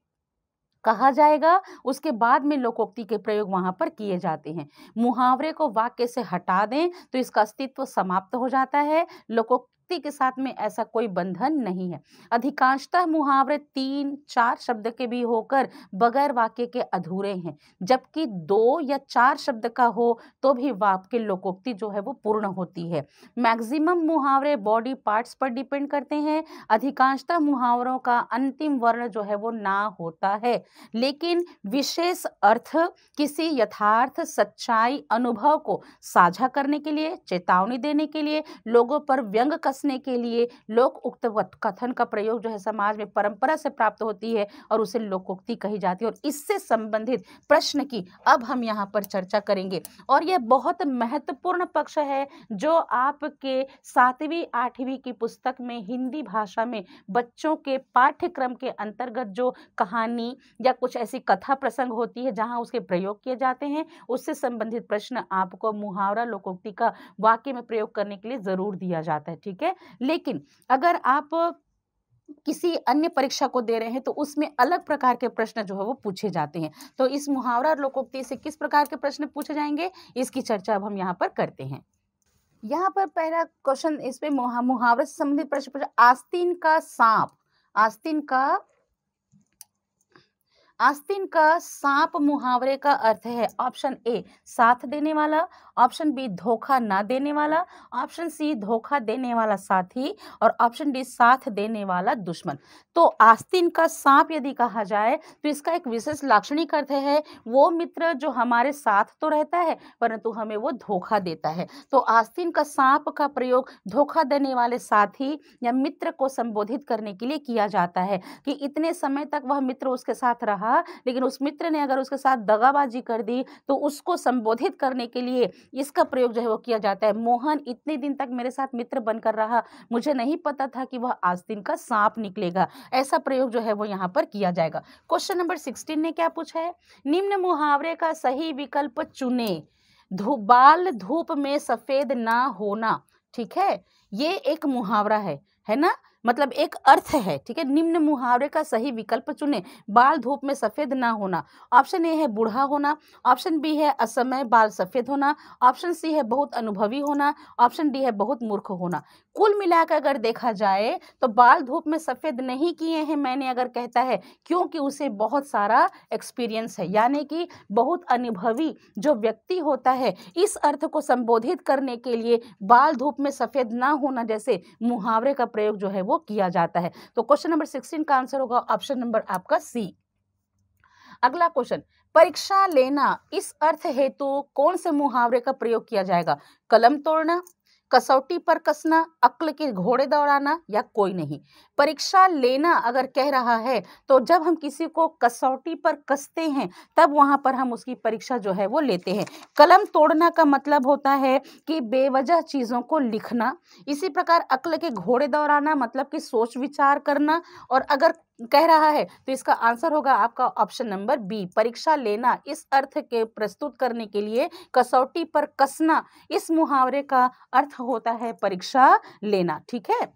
कहा जाएगा उसके बाद में लोकोक्ति के प्रयोग वहाँ पर किए जाते हैं मुहावरे को वाक्य से हटा दें तो इसका अस्तित्व समाप्त हो जाता है लोकोक्ति व्यक्ति के साथ में ऐसा कोई बंधन नहीं है अधिकांशतः मुहावरे तीन चार शब्द के भी होकर बगैर वाक्य के अधूरे हैं जबकि दो या चार शब्द का हो तो भी वाक्य लोकोक्ति जो है वो पूर्ण होती है मैक्सिमम मुहावरे बॉडी पार्ट्स पर डिपेंड करते हैं अधिकांशतः मुहावरों का अंतिम वर्ण जो है वो ना होता है लेकिन विशेष अर्थ किसी यथार्थ सच्चाई अनुभव को साझा करने के लिए चेतावनी देने के लिए लोगों पर व्यंग कस बचने के लिए लोक उक्त कथन का प्रयोग जो है समाज में परंपरा से प्राप्त होती है और उसे लोकोक्ति कही जाती है और इससे संबंधित प्रश्न की अब हम यहाँ पर चर्चा करेंगे और यह बहुत महत्वपूर्ण पक्ष है जो आपके सातवीं आठवीं की पुस्तक में हिंदी भाषा में बच्चों के पाठ्यक्रम के अंतर्गत जो कहानी या कुछ ऐसी कथा प्रसंग होती है जहाँ उसके प्रयोग किए जाते हैं उससे संबंधित प्रश्न आपको मुहावरा लोकोक्ति का वाक्य में प्रयोग करने के लिए ज़रूर दिया जाता है ठीक है है लेकिन अगर आप किसी अन्य परीक्षा को दे रहे हैं तो उसमें अलग प्रकार के प्रश्न जो है वो पूछे जाते हैं तो इस मुहावरा और लोकोक्ति से किस प्रकार के प्रश्न पूछे जाएंगे इसकी चर्चा अब हम यहाँ पर करते हैं यहाँ पर पहला क्वेश्चन इसमें मुहावरे से संबंधित प्रश्न पूछा आस्तीन का सांप आस्तीन का आस्तीन का सांप मुहावरे का अर्थ है ऑप्शन ए साथ देने वाला ऑप्शन बी धोखा ना देने वाला ऑप्शन सी धोखा देने वाला साथी और ऑप्शन डी साथ देने वाला दुश्मन तो आस्तीन का सांप यदि कहा जाए तो इसका एक विशेष लाक्षणिक अर्थ है वो मित्र जो हमारे साथ तो रहता है परंतु हमें वो धोखा देता है तो आस्तीन का सांप का प्रयोग धोखा देने वाले साथी या मित्र को संबोधित करने के लिए किया जाता है कि इतने समय तक वह मित्र उसके साथ रहा रहा लेकिन उस मित्र ने अगर उसके साथ दगाबाजी कर दी तो उसको संबोधित करने के लिए इसका प्रयोग जो है वो किया जाता है मोहन इतने दिन तक मेरे साथ मित्र बनकर रहा मुझे नहीं पता था कि वह आज दिन का सांप निकलेगा ऐसा प्रयोग जो है वो यहाँ पर किया जाएगा क्वेश्चन नंबर सिक्सटीन ने क्या पूछा है निम्न मुहावरे का सही विकल्प चुने धूप बाल धूप में सफेद ना होना ठीक है ये एक मुहावरा है है ना मतलब एक अर्थ है ठीक है निम्न मुहावरे का सही विकल्प चुने बाल धूप में सफ़ेद ना होना ऑप्शन ए है बूढ़ा होना ऑप्शन बी है असमय बाल सफ़ेद होना ऑप्शन सी है बहुत अनुभवी होना ऑप्शन डी है बहुत मूर्ख होना कुल मिलाकर अगर देखा जाए तो बाल धूप में सफ़ेद नहीं किए हैं मैंने अगर कहता है क्योंकि उसे बहुत सारा एक्सपीरियंस है यानी कि बहुत अनुभवी जो व्यक्ति होता है इस अर्थ को संबोधित करने के लिए बाल धूप में सफ़ेद ना होना जैसे मुहावरे का प्रयोग जो है वो वो किया जाता है तो क्वेश्चन नंबर सिक्सटीन का आंसर होगा ऑप्शन नंबर आपका सी अगला क्वेश्चन परीक्षा लेना इस अर्थ हेतु तो कौन से मुहावरे का प्रयोग किया जाएगा कलम तोड़ना कसौटी पर कसना अक्ल के घोड़े दौड़ाना या कोई नहीं परीक्षा लेना अगर कह रहा है तो जब हम किसी को कसौटी पर कसते हैं तब वहाँ पर हम उसकी परीक्षा जो है वो लेते हैं कलम तोड़ना का मतलब होता है कि बेवजह चीज़ों को लिखना इसी प्रकार अक्ल के घोड़े दौड़ाना मतलब कि सोच विचार करना और अगर कह रहा है तो इसका आंसर होगा आपका ऑप्शन नंबर बी परीक्षा लेना इस अर्थ के प्रस्तुत करने के लिए कसौटी पर कसना इस मुहावरे का अर्थ होता है परीक्षा लेना ठीक है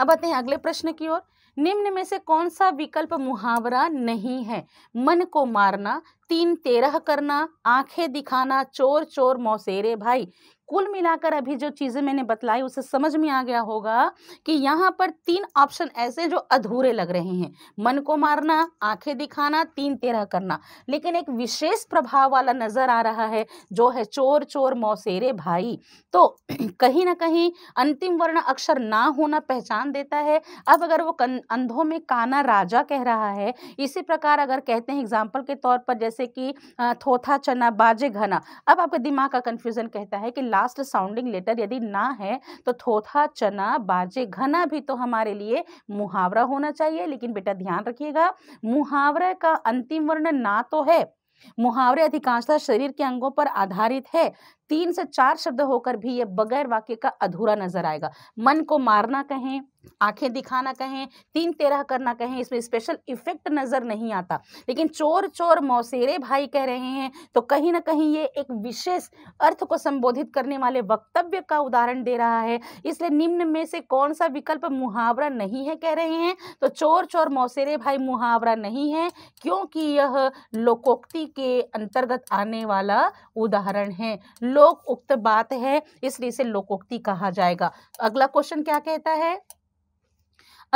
अब आते हैं अगले प्रश्न की ओर निम्न में से कौन सा विकल्प मुहावरा नहीं है मन को मारना तीन तेरह करना आंखें दिखाना चोर चोर मौसेरे भाई कुल मिलाकर अभी जो चीज़ें मैंने बतलाई उसे समझ में आ गया होगा कि यहाँ पर तीन ऑप्शन ऐसे जो अधूरे लग रहे हैं मन को मारना आंखें दिखाना तीन तेरह करना लेकिन एक विशेष प्रभाव वाला नज़र आ रहा है जो है चोर चोर मौसेरे भाई तो कहीं ना कहीं अंतिम वर्ण अक्षर ना होना पहचान देता है अब अगर वो अंधों में काना राजा कह रहा है इसी प्रकार अगर कहते हैं एग्जाम्पल के तौर पर जैसे कि थोथा चना बाजे घना अब आपके दिमाग का कन्फ्यूज़न कहता है कि लास्ट साउंडिंग लेटर यदि ना है तो थोथा चना बाजे घना भी तो हमारे लिए मुहावरा होना चाहिए लेकिन बेटा ध्यान रखिएगा मुहावरे का अंतिम वर्ण ना तो है मुहावरे अधिकांशतः शरीर के अंगों पर आधारित है तीन से चार शब्द होकर भी ये बगैर वाक्य का अधूरा नजर आएगा मन को मारना कहें आंखें दिखाना कहें तीन तेरह करना कहें इसमें स्पेशल इफेक्ट नज़र नहीं आता लेकिन चोर चोर मौसेरे भाई कह रहे हैं तो कहीं ना कहीं ये एक विशेष अर्थ को संबोधित करने वाले वक्तव्य का उदाहरण दे रहा है इसलिए निम्न में से कौन सा विकल्प मुहावरा नहीं है कह रहे हैं तो चोर चोर मौसेरे भाई मुहावरा नहीं है क्योंकि यह लोकोक्ति के अंतर्गत आने वाला उदाहरण है लो लोक उक्त बात है इसलिए इसे लोकोक्ति कहा जाएगा अगला क्वेश्चन क्या कहता है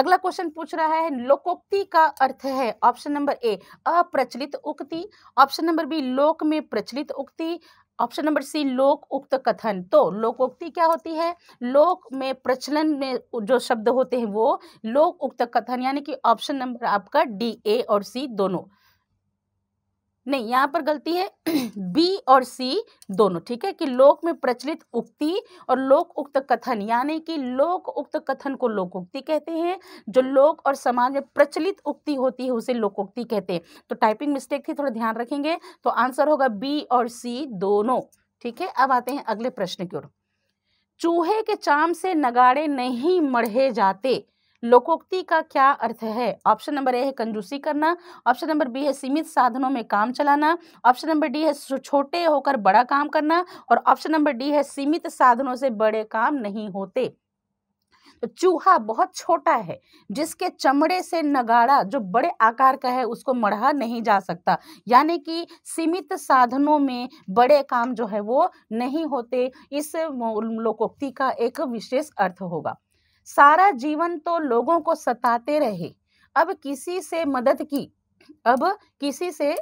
अगला क्वेश्चन पूछ रहा है लोकोक्ति का अर्थ है ऑप्शन नंबर ए अप्रचलित उक्ति ऑप्शन नंबर बी लोक में प्रचलित उक्ति ऑप्शन नंबर सी लोक उक्त कथन तो लोकोक्ति क्या होती है लोक में प्रचलन में जो शब्द होते हैं वो लोक उक्त कथन यानी कि ऑप्शन नंबर आपका डी ए और सी दोनों नहीं यहाँ पर गलती है बी और सी दोनों ठीक है कि लोक में प्रचलित उक्ति और लोक उक्त कथन यानी कि लोक उक्त कथन को लोक उक्ति कहते हैं जो लोक और समाज में प्रचलित उक्ति होती है उसे लोक उक्ति कहते हैं तो टाइपिंग मिस्टेक थी थोड़ा ध्यान रखेंगे तो आंसर होगा बी और सी दोनों ठीक है अब आते हैं अगले प्रश्न की ओर चूहे के चाम से नगाड़े नहीं मढ़े जाते लोकोक्ति का क्या अर्थ है ऑप्शन नंबर ए है कंजूसी करना ऑप्शन नंबर बी है सीमित साधनों में काम चलाना ऑप्शन नंबर डी है छोटे होकर बड़ा काम करना और ऑप्शन नंबर डी है सीमित साधनों से बड़े काम नहीं होते तो चूहा बहुत छोटा है जिसके चमड़े से नगाड़ा जो बड़े आकार का है उसको मढ़ा नहीं जा सकता यानी कि सीमित साधनों में बड़े काम जो है वो नहीं होते इस लोकोक्ति का एक विशेष अर्थ होगा सारा जीवन तो लोगों को सताते रहे अब किसी से मदद की अब किसी से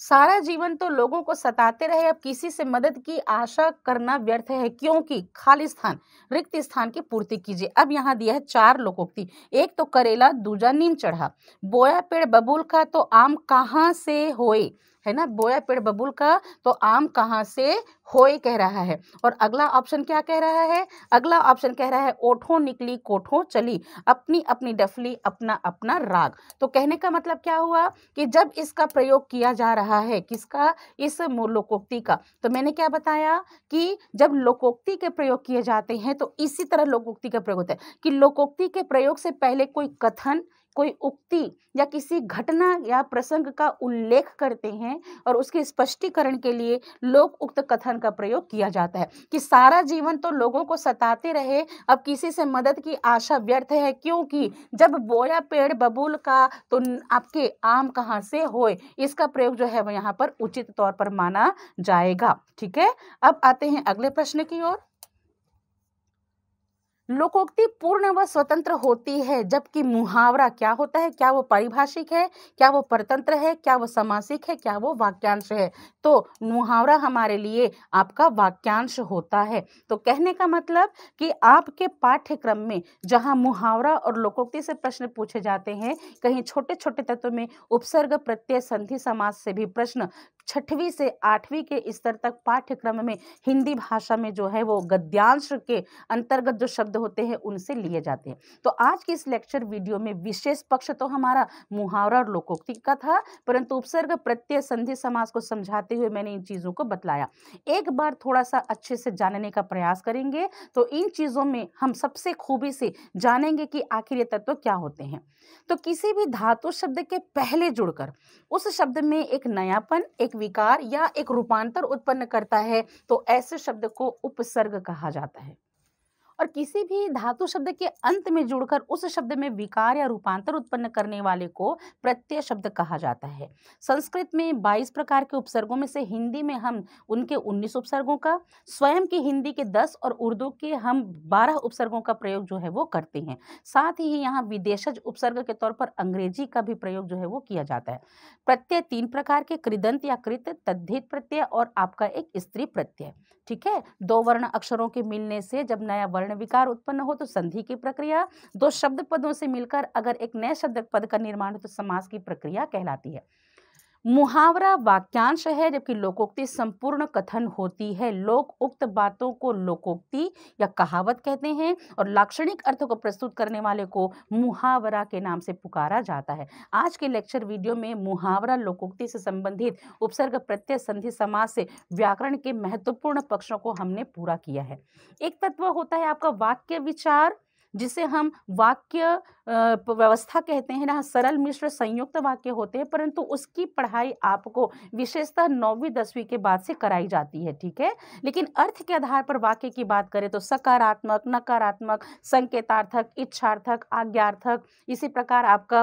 सारा जीवन तो लोगों को सताते रहे अब किसी से मदद की आशा करना व्यर्थ है क्योंकि खाली स्थान रिक्त स्थान की पूर्ति कीजिए अब यहाँ दिया है चार लोकोक्ति एक तो करेला दूजा नीम चढ़ा बोया पेड़ बबूल का तो आम कहाँ से होए है ना बोया पेड़ बबुल का तो आम कहाँ से होए कह रहा है और अगला ऑप्शन क्या कह रहा है अगला ऑप्शन कह रहा है ओठों निकली कोठों चली अपनी अपनी डफली अपना अपना राग तो कहने का मतलब क्या हुआ कि जब इसका प्रयोग किया जा रहा है किसका इस लोकोक्ति का तो मैंने क्या बताया कि जब लोकोक्ति के प्रयोग किए जाते हैं तो इसी तरह लोकोक्ति का प्रयोग होता है कि लोकोक्ति के प्रयोग से पहले कोई कथन कोई उक्ति या किसी घटना या प्रसंग का उल्लेख करते हैं और उसके स्पष्टीकरण के लिए लोक उक्त कथन का प्रयोग किया जाता है कि सारा जीवन तो लोगों को सताते रहे अब किसी से मदद की आशा व्यर्थ है क्योंकि जब बोया पेड़ बबूल का तो आपके आम कहाँ से होए इसका प्रयोग जो है वह यहाँ पर उचित तौर पर माना जाएगा ठीक है अब आते हैं अगले प्रश्न की ओर लोकोक्ति पूर्ण व स्वतंत्र होती है जबकि मुहावरा क्या होता है क्या वो पारिभाषिक है क्या वो परतंत्र है क्या वो समासिक है क्या वो वाक्यांश है तो मुहावरा हमारे लिए आपका वाक्यांश होता है तो कहने का मतलब कि आपके पाठ्यक्रम में जहाँ मुहावरा और लोकोक्ति से प्रश्न पूछे जाते हैं कहीं छोटे छोटे तत्व में उपसर्ग प्रत्यय संधि समास से भी प्रश्न छठवीं से आठवीं के स्तर तक पाठ्यक्रम में हिंदी भाषा में जो है वो गद्यांश के अंतर्गत जो शब्द होते हैं उनसे लिए जाते हैं तो आज की इस लेक्चर वीडियो में विशेष पक्ष तो हमारा मुहावरा और लोकोक्ति का था परंतु उपसर्ग प्रत्यय संधि समाज को समझाते हुए मैंने इन चीज़ों को बतलाया एक बार थोड़ा सा अच्छे से जानने का प्रयास करेंगे तो इन चीज़ों में हम सबसे खूबी से जानेंगे कि आखिर ये तत्व क्या होते हैं तो किसी भी धातु शब्द के पहले जुड़कर उस शब्द में एक नयापन एक विकार या एक रूपांतर उत्पन्न करता है तो ऐसे शब्द को उपसर्ग कहा जाता है और किसी भी धातु शब्द के अंत में जुड़कर उस शब्द में विकार या रूपांतर उत्पन्न करने वाले को प्रत्यय शब्द कहा जाता है संस्कृत में बाईस प्रकार के उपसर्गों में से हिंदी में हम उनके उन्नीस उपसर्गों का स्वयं के हिंदी के दस और उर्दू के हम बारह उपसर्गों का प्रयोग जो है वो करते हैं साथ ही यहाँ विदेशज उपसर्ग के तौर पर अंग्रेजी का भी प्रयोग जो है वो किया जाता है प्रत्यय तीन प्रकार के कृदंत या कृत तद्धित प्रत्यय और आपका एक स्त्री प्रत्यय ठीक है दो वर्ण अक्षरों के मिलने से जब नया वर्ण वर्ण विकार उत्पन्न हो तो संधि की प्रक्रिया दो शब्द पदों से मिलकर अगर एक नए शब्द पद का निर्माण हो तो समास की प्रक्रिया कहलाती है मुहावरा वाक्यांश है जबकि लोकोक्ति संपूर्ण कथन होती है लोक उक्त बातों को लोकोक्ति या कहावत कहते हैं और लाक्षणिक अर्थ को प्रस्तुत करने वाले को मुहावरा के नाम से पुकारा जाता है आज के लेक्चर वीडियो में मुहावरा लोकोक्ति से संबंधित उपसर्ग प्रत्यय संधि समाज से व्याकरण के महत्वपूर्ण पक्षों को हमने पूरा किया है एक तत्व होता है आपका वाक्य विचार जिसे हम वाक्य व्यवस्था कहते हैं ना सरल मिश्र संयुक्त वाक्य होते हैं परंतु उसकी पढ़ाई आपको विशेषतः नौवीं दसवीं के बाद से कराई जाती है ठीक है लेकिन अर्थ के आधार पर वाक्य की बात करें तो सकारात्मक नकारात्मक संकेतार्थक इच्छार्थक आज्ञार्थक इसी प्रकार आपका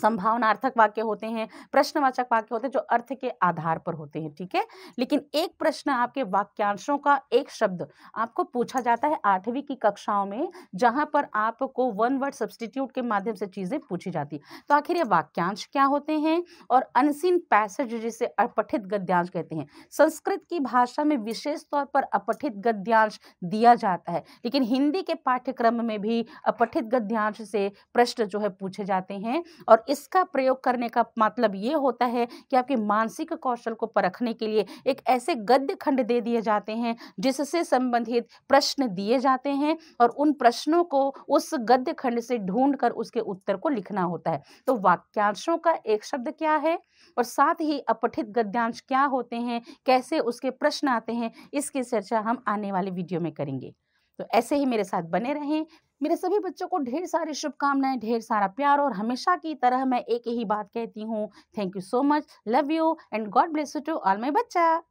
संभावनार्थक वाक्य होते हैं प्रश्नवाचक वाक्य होते हैं जो अर्थ के आधार पर होते हैं ठीक है लेकिन एक प्रश्न आपके वाक्यांशों का एक शब्द आपको पूछा जाता है आठवीं की कक्षाओं में जहां पर आपको वन वर्ड सब्सटीट्यूट के माध्यम से चीज़ें पूछी जाती तो आखिर ये वाक्यांश क्या होते हैं और अनसीन पैसेज जिसे अपठित गद्यांश कहते हैं संस्कृत की भाषा में विशेष तौर पर अपठित गद्यांश दिया जाता है लेकिन हिंदी के पाठ्यक्रम में भी अपठित गद्यांश से प्रश्न जो है पूछे जाते हैं और इसका प्रयोग करने का मतलब ये होता है कि आपके मानसिक कौशल को परखने के लिए एक ऐसे गद्य खंड दे दिए जाते हैं जिससे संबंधित प्रश्न दिए जाते हैं और उन प्रश्नों को उस गद्य खंड से ढूंढ कर उसके उत्तर को लिखना होता है तो वाक्यांशों का एक शब्द क्या है और साथ ही अपठित गद्यांश क्या होते हैं कैसे उसके प्रश्न आते हैं इसकी चर्चा हम आने वाले वीडियो में करेंगे तो ऐसे ही मेरे साथ बने रहें मेरे सभी बच्चों को ढेर सारी शुभकामनाएं ढेर सारा प्यार और हमेशा की तरह मैं एक ही बात कहती हूँ thank you so much love you and God bless you to all my बच्चा